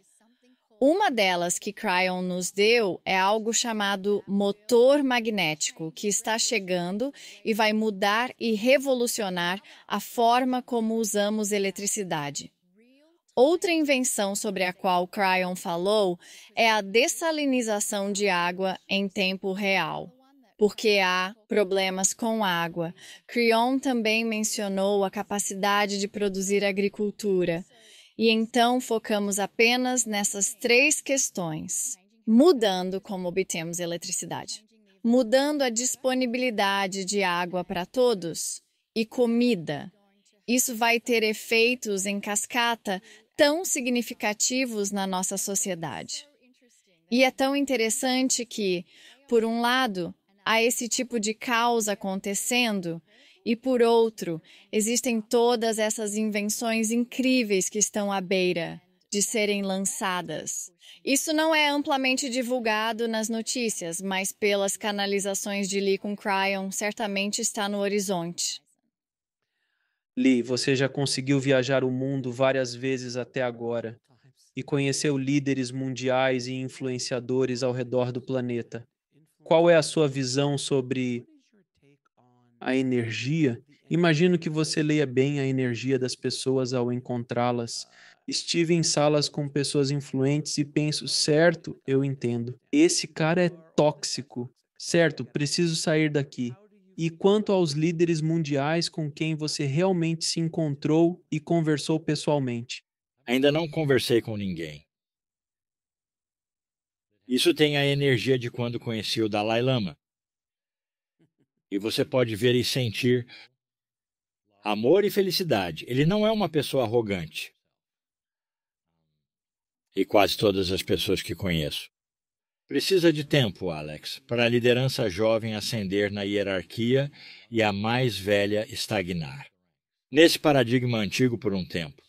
Uma delas que Cryon nos deu é algo chamado motor magnético, que está chegando e vai mudar e revolucionar a forma como usamos eletricidade. Outra invenção sobre a qual Cryon falou é a dessalinização de água em tempo real porque há problemas com água. Creon também mencionou a capacidade de produzir agricultura. E então focamos apenas nessas três questões, mudando como obtemos eletricidade, mudando a disponibilidade de água para todos e comida. Isso vai ter efeitos em cascata tão significativos na nossa sociedade. E é tão interessante que, por um lado, há esse tipo de causa acontecendo e por outro, existem todas essas invenções incríveis que estão à beira de serem lançadas. Isso não é amplamente divulgado nas notícias, mas pelas canalizações de Lee com Cryon certamente está no horizonte. Lee, você já conseguiu viajar o mundo várias vezes até agora e conheceu líderes mundiais e influenciadores ao redor do planeta. Qual é a sua visão sobre a energia, imagino que você leia bem a energia das pessoas ao encontrá-las. Estive em salas com pessoas influentes e penso, certo, eu entendo. Esse cara é tóxico. Certo, preciso sair daqui. E quanto aos líderes mundiais com quem você realmente se encontrou e conversou pessoalmente? Ainda não conversei com ninguém. Isso tem a energia de quando conheci o Dalai Lama. E você pode ver e sentir amor e felicidade. Ele não é uma pessoa arrogante. E quase todas as pessoas que conheço. Precisa de tempo, Alex, para a liderança jovem ascender na hierarquia e a mais velha estagnar. Nesse paradigma antigo por um tempo.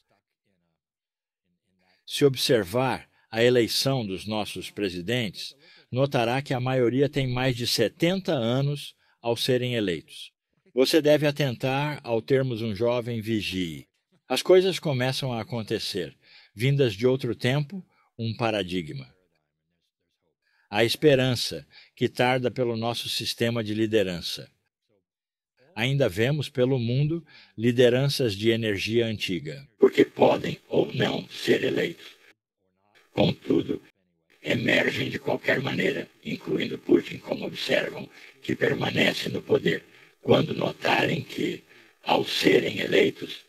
Se observar a eleição dos nossos presidentes, notará que a maioria tem mais de 70 anos ao serem eleitos. Você deve atentar ao termos um jovem vigie. As coisas começam a acontecer, vindas de outro tempo, um paradigma. A esperança que tarda pelo nosso sistema de liderança. Ainda vemos pelo mundo lideranças de energia antiga. Porque podem ou não ser eleitos. Contudo, emergem de qualquer maneira, incluindo Putin, como observam, que permanece no poder, quando notarem que, ao serem eleitos,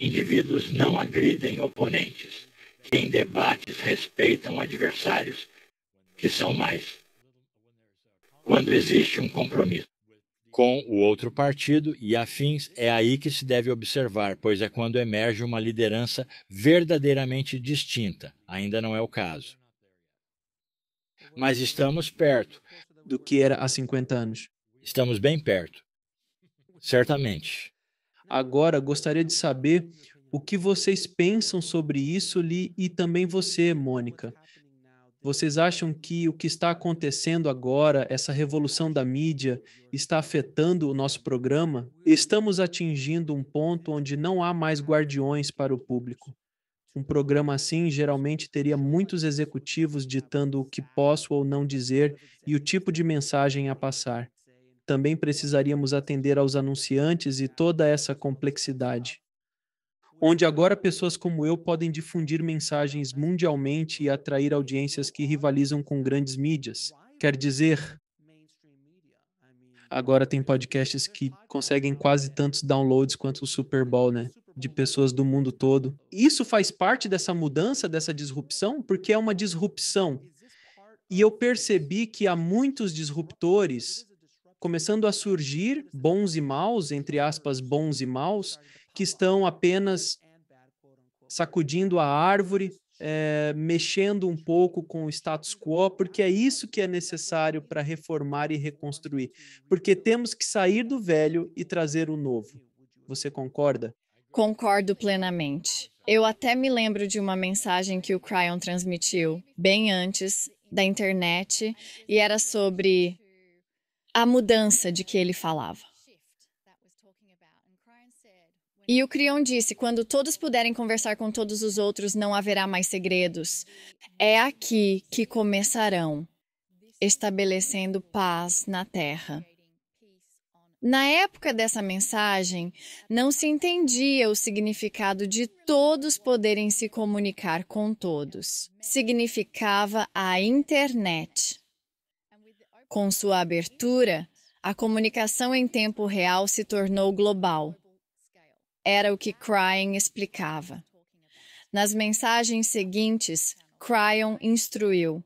indivíduos não agridem oponentes, que em debates respeitam adversários, que são mais quando existe um compromisso. Com o outro partido e afins, é aí que se deve observar, pois é quando emerge uma liderança verdadeiramente distinta. Ainda não é o caso mas estamos perto. Do que era há 50 anos. Estamos bem perto. Certamente. Agora, gostaria de saber o que vocês pensam sobre isso, Lee, e também você, Mônica. Vocês acham que o que está acontecendo agora, essa revolução da mídia, está afetando o nosso programa? Estamos atingindo um ponto onde não há mais guardiões para o público. Um programa assim geralmente teria muitos executivos ditando o que posso ou não dizer e o tipo de mensagem a passar. Também precisaríamos atender aos anunciantes e toda essa complexidade. Onde agora pessoas como eu podem difundir mensagens mundialmente e atrair audiências que rivalizam com grandes mídias. Quer dizer, agora tem podcasts que conseguem quase tantos downloads quanto o Super Bowl, né? de pessoas do mundo todo. Isso faz parte dessa mudança, dessa disrupção, porque é uma disrupção. E eu percebi que há muitos disruptores começando a surgir, bons e maus, entre aspas, bons e maus, que estão apenas sacudindo a árvore, é, mexendo um pouco com o status quo, porque é isso que é necessário para reformar e reconstruir. Porque temos que sair do velho e trazer o novo. Você concorda? Concordo plenamente. Eu até me lembro de uma mensagem que o Cryon transmitiu, bem antes da internet, e era sobre a mudança de que ele falava. E o Cryon disse: quando todos puderem conversar com todos os outros, não haverá mais segredos. É aqui que começarão, estabelecendo paz na terra. Na época dessa mensagem, não se entendia o significado de todos poderem se comunicar com todos. Significava a internet. Com sua abertura, a comunicação em tempo real se tornou global. Era o que Cryon explicava. Nas mensagens seguintes, Cryon instruiu: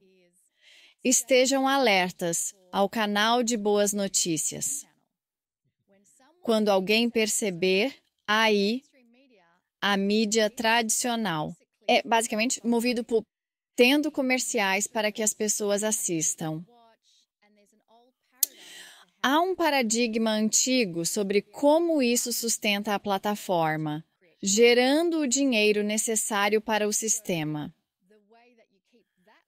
Estejam alertas ao canal de boas notícias. Quando alguém perceber, aí a mídia tradicional é basicamente movido por tendo comerciais para que as pessoas assistam. Há um paradigma antigo sobre como isso sustenta a plataforma, gerando o dinheiro necessário para o sistema.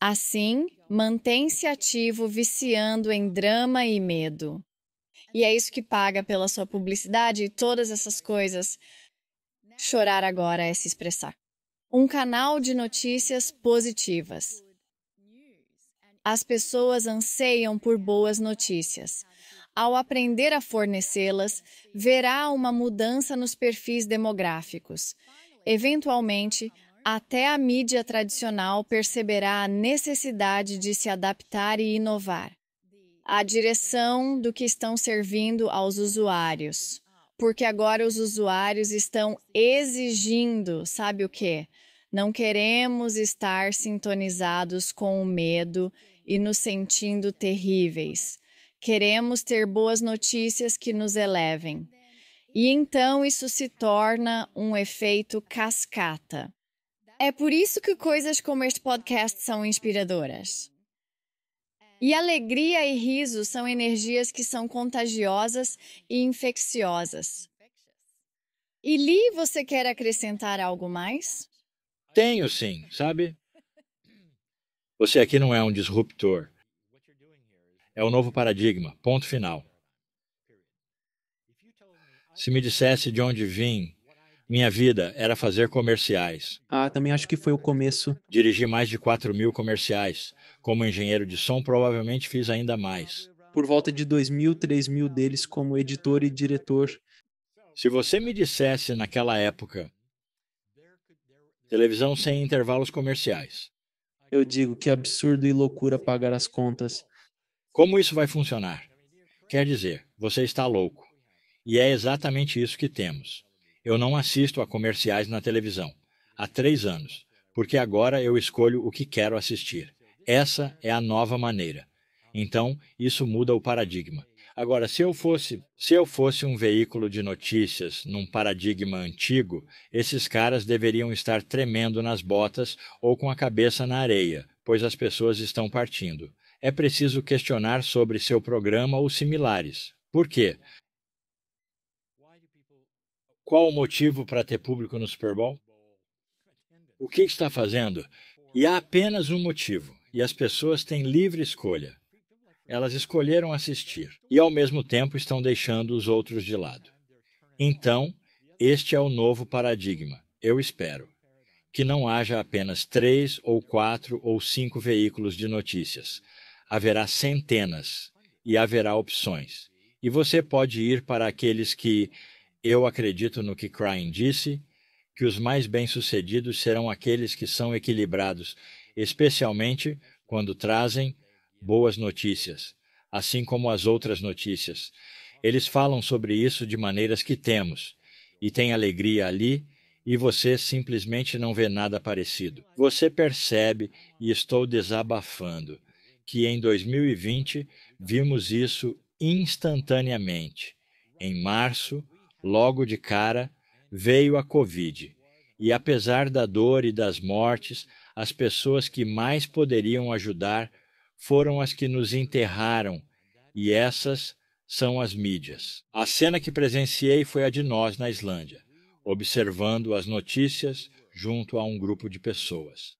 Assim, mantém-se ativo viciando em drama e medo. E é isso que paga pela sua publicidade e todas essas coisas. Chorar agora é se expressar. Um canal de notícias positivas. As pessoas anseiam por boas notícias. Ao aprender a fornecê-las, verá uma mudança nos perfis demográficos. Eventualmente, até a mídia tradicional perceberá a necessidade de se adaptar e inovar a direção do que estão servindo aos usuários. Porque agora os usuários estão exigindo, sabe o quê? Não queremos estar sintonizados com o medo e nos sentindo terríveis. Queremos ter boas notícias que nos elevem. E então isso se torna um efeito cascata. É por isso que coisas como este podcast são inspiradoras. E alegria e riso são energias que são contagiosas e infecciosas. E Li, você quer acrescentar algo mais? Tenho sim, sabe? Você aqui não é um disruptor. É o um novo paradigma, ponto final. Se me dissesse de onde vim, minha vida era fazer comerciais. Ah, também acho que foi o começo. Dirigi mais de 4 mil comerciais. Como engenheiro de som, provavelmente fiz ainda mais. Por volta de 2 mil, 3 mil deles como editor e diretor. Se você me dissesse naquela época, televisão sem intervalos comerciais. Eu digo que absurdo e loucura pagar as contas. Como isso vai funcionar? Quer dizer, você está louco. E é exatamente isso que temos. Eu não assisto a comerciais na televisão há três anos, porque agora eu escolho o que quero assistir. Essa é a nova maneira. Então, isso muda o paradigma. Agora, se eu fosse, se eu fosse um veículo de notícias num paradigma antigo, esses caras deveriam estar tremendo nas botas ou com a cabeça na areia, pois as pessoas estão partindo. É preciso questionar sobre seu programa ou similares. Por quê? Qual o motivo para ter público no Super Bowl? O que está fazendo? E há apenas um motivo, e as pessoas têm livre escolha. Elas escolheram assistir e, ao mesmo tempo, estão deixando os outros de lado. Então, este é o novo paradigma, eu espero. Que não haja apenas três ou quatro ou cinco veículos de notícias. Haverá centenas e haverá opções. E você pode ir para aqueles que eu acredito no que Crying disse, que os mais bem-sucedidos serão aqueles que são equilibrados, especialmente quando trazem boas notícias, assim como as outras notícias. Eles falam sobre isso de maneiras que temos, e tem alegria ali, e você simplesmente não vê nada parecido. Você percebe, e estou desabafando, que em 2020 vimos isso instantaneamente. Em março, Logo de cara, veio a Covid. E apesar da dor e das mortes, as pessoas que mais poderiam ajudar foram as que nos enterraram, e essas são as mídias. A cena que presenciei foi a de nós na Islândia, observando as notícias junto a um grupo de pessoas.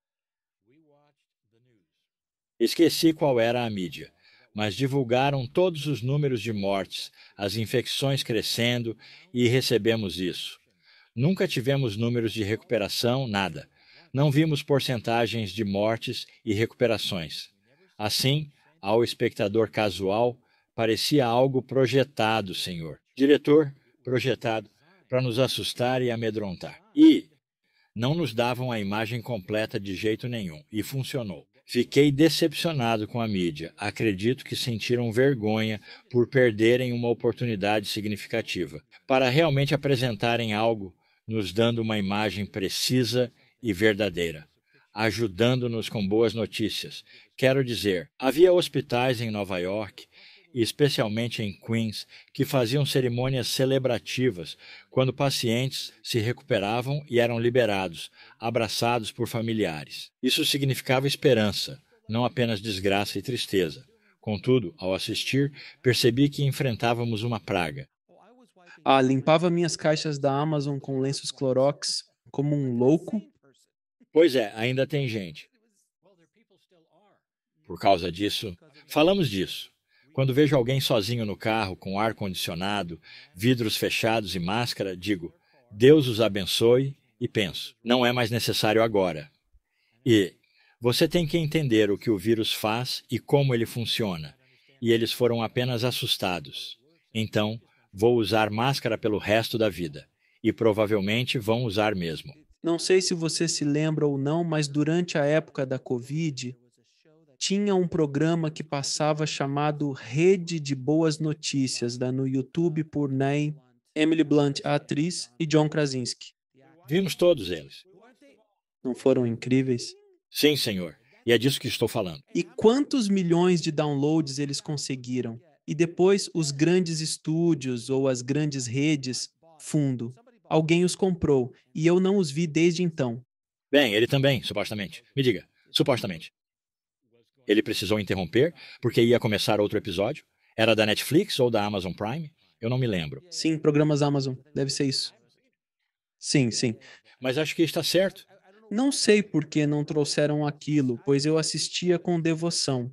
Esqueci qual era a mídia, mas divulgaram todos os números de mortes, as infecções crescendo e recebemos isso. Nunca tivemos números de recuperação, nada. Não vimos porcentagens de mortes e recuperações. Assim, ao espectador casual, parecia algo projetado, senhor. Diretor, projetado, para nos assustar e amedrontar. E não nos davam a imagem completa de jeito nenhum, e funcionou. Fiquei decepcionado com a mídia. Acredito que sentiram vergonha por perderem uma oportunidade significativa para realmente apresentarem algo, nos dando uma imagem precisa e verdadeira, ajudando-nos com boas notícias. Quero dizer, havia hospitais em Nova York especialmente em Queens, que faziam cerimônias celebrativas, quando pacientes se recuperavam e eram liberados, abraçados por familiares. Isso significava esperança, não apenas desgraça e tristeza. Contudo, ao assistir, percebi que enfrentávamos uma praga. Ah, limpava minhas caixas da Amazon com lenços Clorox como um louco? Pois é, ainda tem gente. Por causa disso, falamos disso. Quando vejo alguém sozinho no carro, com ar condicionado, vidros fechados e máscara, digo: Deus os abençoe e penso: não é mais necessário agora. E você tem que entender o que o vírus faz e como ele funciona. E eles foram apenas assustados. Então, vou usar máscara pelo resto da vida. E provavelmente vão usar mesmo. Não sei se você se lembra ou não, mas durante a época da Covid, tinha um programa que passava chamado Rede de Boas Notícias, da no YouTube por Ney, Emily Blunt, a atriz, e John Krasinski. Vimos todos eles. Não foram incríveis? Sim, senhor. E é disso que estou falando. E quantos milhões de downloads eles conseguiram? E depois os grandes estúdios ou as grandes redes, fundo. Alguém os comprou e eu não os vi desde então. Bem, ele também, supostamente. Me diga, supostamente. Ele precisou interromper porque ia começar outro episódio. Era da Netflix ou da Amazon Prime? Eu não me lembro. Sim, programas Amazon. Deve ser isso. Sim, sim. Mas acho que está certo. Não sei por que não trouxeram aquilo, pois eu assistia com devoção.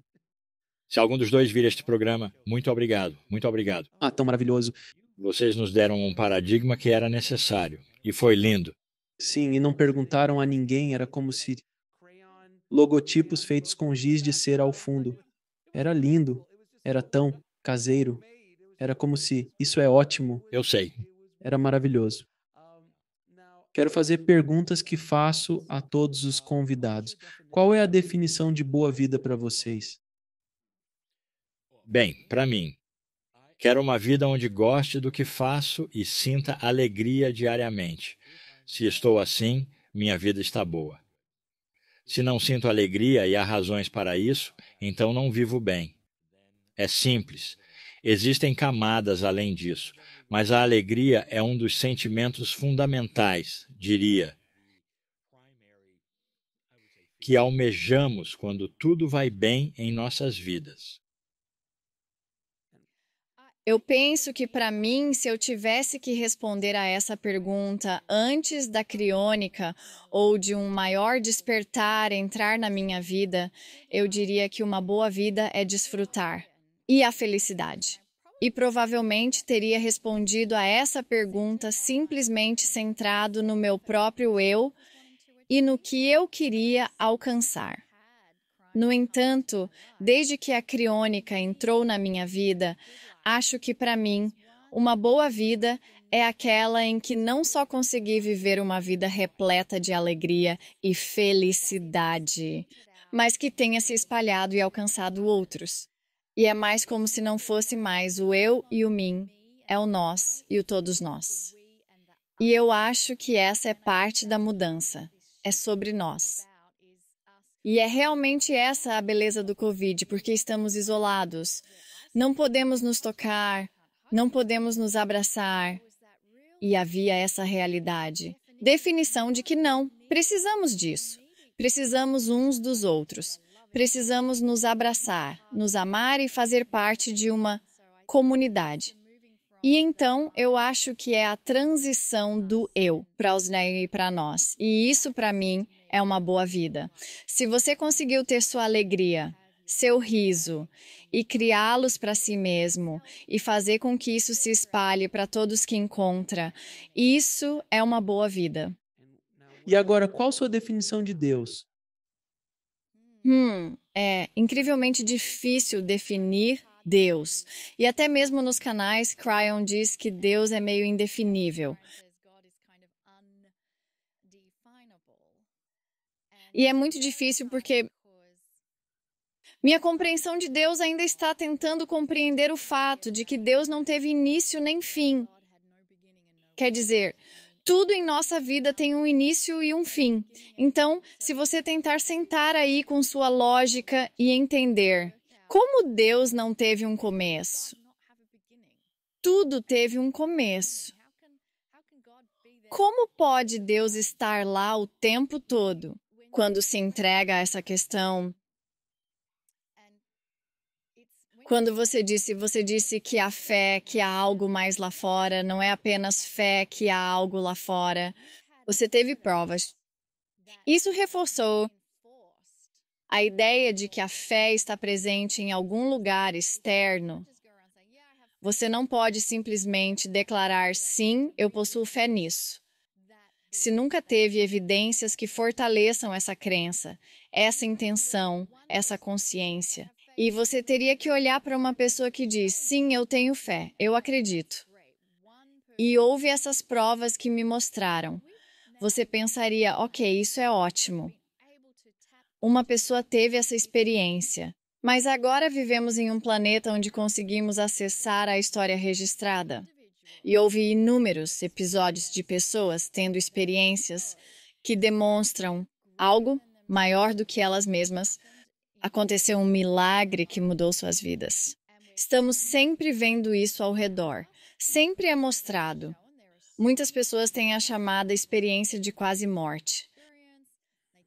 Se algum dos dois vir este programa, muito obrigado, muito obrigado. Ah, tão maravilhoso. Vocês nos deram um paradigma que era necessário, e foi lindo. Sim, e não perguntaram a ninguém, era como se logotipos feitos com giz de cera ao fundo. Era lindo, era tão caseiro, era como se isso é ótimo. Eu sei. Era maravilhoso. Quero fazer perguntas que faço a todos os convidados. Qual é a definição de boa vida para vocês? Bem, para mim, quero uma vida onde goste do que faço e sinta alegria diariamente. Se estou assim, minha vida está boa. Se não sinto alegria e há razões para isso, então não vivo bem. É simples. Existem camadas além disso, mas a alegria é um dos sentimentos fundamentais, diria, que almejamos quando tudo vai bem em nossas vidas. Eu penso que, para mim, se eu tivesse que responder a essa pergunta antes da criônica ou de um maior despertar entrar na minha vida, eu diria que uma boa vida é desfrutar e a felicidade. E provavelmente teria respondido a essa pergunta simplesmente centrado no meu próprio eu e no que eu queria alcançar. No entanto, desde que a criônica entrou na minha vida, Acho que, para mim, uma boa vida é aquela em que não só consegui viver uma vida repleta de alegria e felicidade, mas que tenha se espalhado e alcançado outros. E é mais como se não fosse mais o eu e o mim, é o nós e o todos nós. E eu acho que essa é parte da mudança, é sobre nós. E é realmente essa a beleza do Covid, porque estamos isolados, não podemos nos tocar, não podemos nos abraçar. E havia essa realidade. Definição de que não, precisamos disso. Precisamos uns dos outros. Precisamos nos abraçar, nos amar e fazer parte de uma comunidade. E então eu acho que é a transição do eu para os e para nós. E isso para mim é uma boa vida. Se você conseguiu ter sua alegria seu riso e criá-los para si mesmo e fazer com que isso se espalhe para todos que encontra. Isso é uma boa vida. E agora, qual sua definição de Deus? Hum, é incrivelmente difícil definir Deus. E até mesmo nos canais, Cryon diz que Deus é meio indefinível. E é muito difícil porque minha compreensão de Deus ainda está tentando compreender o fato de que Deus não teve início nem fim. Quer dizer, tudo em nossa vida tem um início e um fim. Então, se você tentar sentar aí com sua lógica e entender como Deus não teve um começo, tudo teve um começo. Como pode Deus estar lá o tempo todo? Quando se entrega a essa questão, Quando você disse, você disse que há fé, que há algo mais lá fora, não é apenas fé que há algo lá fora. Você teve provas. Isso reforçou a ideia de que a fé está presente em algum lugar externo. Você não pode simplesmente declarar sim, eu possuo fé nisso. Se nunca teve evidências que fortaleçam essa crença, essa intenção, essa consciência. E você teria que olhar para uma pessoa que diz: sim, eu tenho fé, eu acredito. E houve essas provas que me mostraram. Você pensaria: ok, isso é ótimo. Uma pessoa teve essa experiência. Mas agora vivemos em um planeta onde conseguimos acessar a história registrada. E houve inúmeros episódios de pessoas tendo experiências que demonstram algo maior do que elas mesmas aconteceu um milagre que mudou suas vidas. Estamos sempre vendo isso ao redor, sempre é mostrado. Muitas pessoas têm a chamada experiência de quase morte.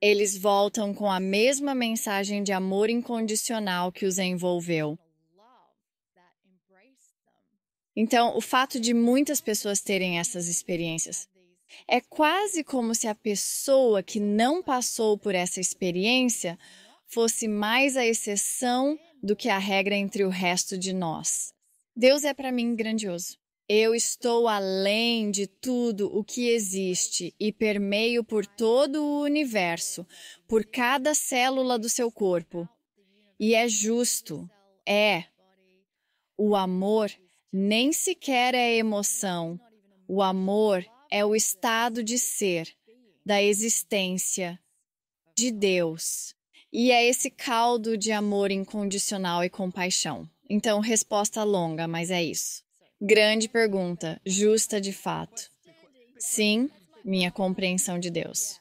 Eles voltam com a mesma mensagem de amor incondicional que os envolveu. Então, o fato de muitas pessoas terem essas experiências é quase como se a pessoa que não passou por essa experiência fosse mais a exceção do que a regra entre o resto de nós. Deus é para mim grandioso. Eu estou além de tudo o que existe e permeio por todo o universo, por cada célula do seu corpo. E é justo, é. O amor nem sequer é emoção. O amor é o estado de ser, da existência, de Deus. E é esse caldo de amor incondicional e compaixão. Então, resposta longa, mas é isso. Grande pergunta, justa de fato. Sim, minha compreensão de Deus.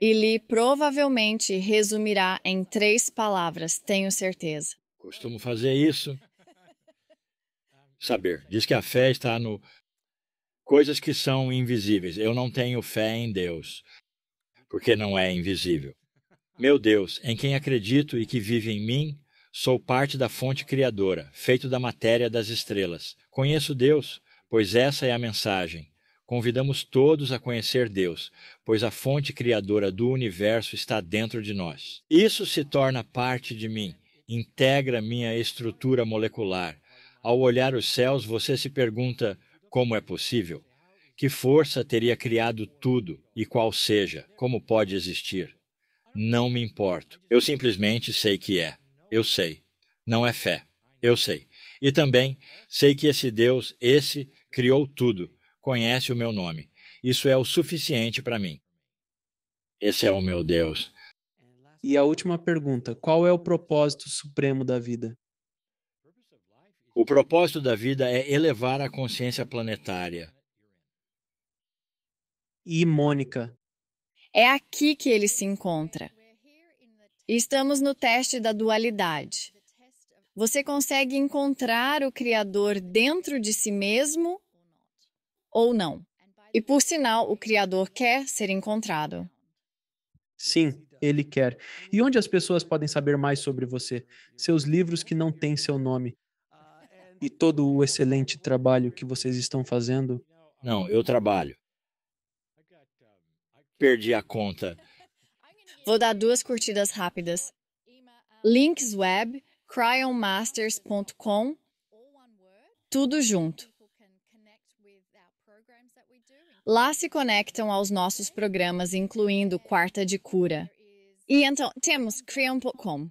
Ele provavelmente resumirá em três palavras, tenho certeza. Costumo fazer isso. Saber. Diz que a fé está no coisas que são invisíveis. Eu não tenho fé em Deus, porque não é invisível. Meu Deus, em quem acredito e que vive em mim, sou parte da fonte criadora, feito da matéria das estrelas. Conheço Deus, pois essa é a mensagem. Convidamos todos a conhecer Deus, pois a fonte criadora do universo está dentro de nós. Isso se torna parte de mim, integra minha estrutura molecular. Ao olhar os céus, você se pergunta: como é possível? Que força teria criado tudo e qual seja? Como pode existir? Não me importo. Eu simplesmente sei que é. Eu sei. Não é fé. Eu sei. E também sei que esse Deus, esse, criou tudo, conhece o meu nome. Isso é o suficiente para mim. Esse é o meu Deus. E a última pergunta: qual é o propósito supremo da vida? O propósito da vida é elevar a consciência planetária. E Mônica, é aqui que ele se encontra. Estamos no teste da dualidade. Você consegue encontrar o Criador dentro de si mesmo ou não? E por sinal, o Criador quer ser encontrado. Sim, ele quer. E onde as pessoas podem saber mais sobre você? Seus livros que não têm seu nome. E todo o excelente trabalho que vocês estão fazendo? Não, eu trabalho perdi a conta. Vou dar duas curtidas rápidas. Links web, cryonmasters.com, tudo junto. Lá se conectam aos nossos programas, incluindo Quarta de Cura. E então temos Creon.com.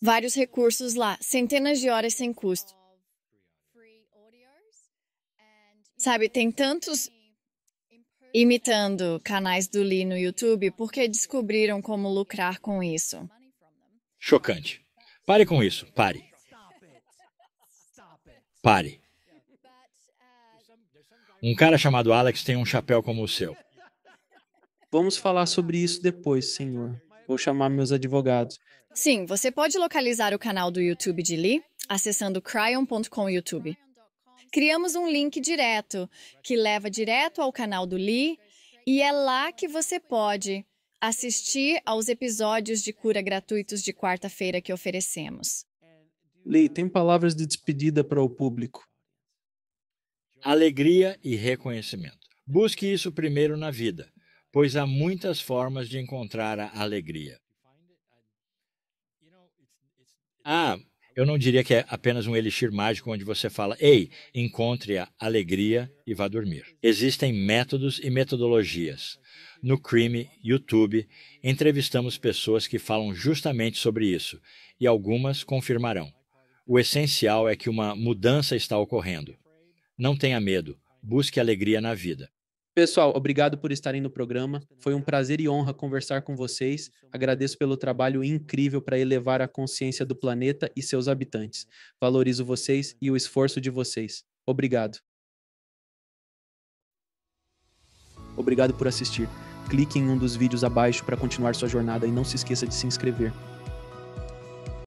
Vários recursos lá, centenas de horas sem custo. Sabe, tem tantos imitando canais do Lee no YouTube porque descobriram como lucrar com isso. Chocante. Pare com isso, pare. Pare. Um cara chamado Alex tem um chapéu como o seu. Vamos falar sobre isso depois, senhor. Vou chamar meus advogados. Sim, você pode localizar o canal do YouTube de Lee acessando cryon.com YouTube criamos um link direto que leva direto ao canal do Lee e é lá que você pode assistir aos episódios de cura gratuitos de quarta-feira que oferecemos. Lee, tem palavras de despedida para o público. Alegria e reconhecimento. Busque isso primeiro na vida, pois há muitas formas de encontrar a alegria. Ah eu não diria que é apenas um elixir mágico onde você fala, ei, encontre a alegria e vá dormir. Existem métodos e metodologias. No Crime YouTube, entrevistamos pessoas que falam justamente sobre isso, e algumas confirmarão. O essencial é que uma mudança está ocorrendo. Não tenha medo, busque alegria na vida. Pessoal, obrigado por estarem no programa. Foi um prazer e honra conversar com vocês. Agradeço pelo trabalho incrível para elevar a consciência do planeta e seus habitantes. Valorizo vocês e o esforço de vocês. Obrigado. Obrigado por assistir. Clique em um dos vídeos abaixo para continuar sua jornada e não se esqueça de se inscrever.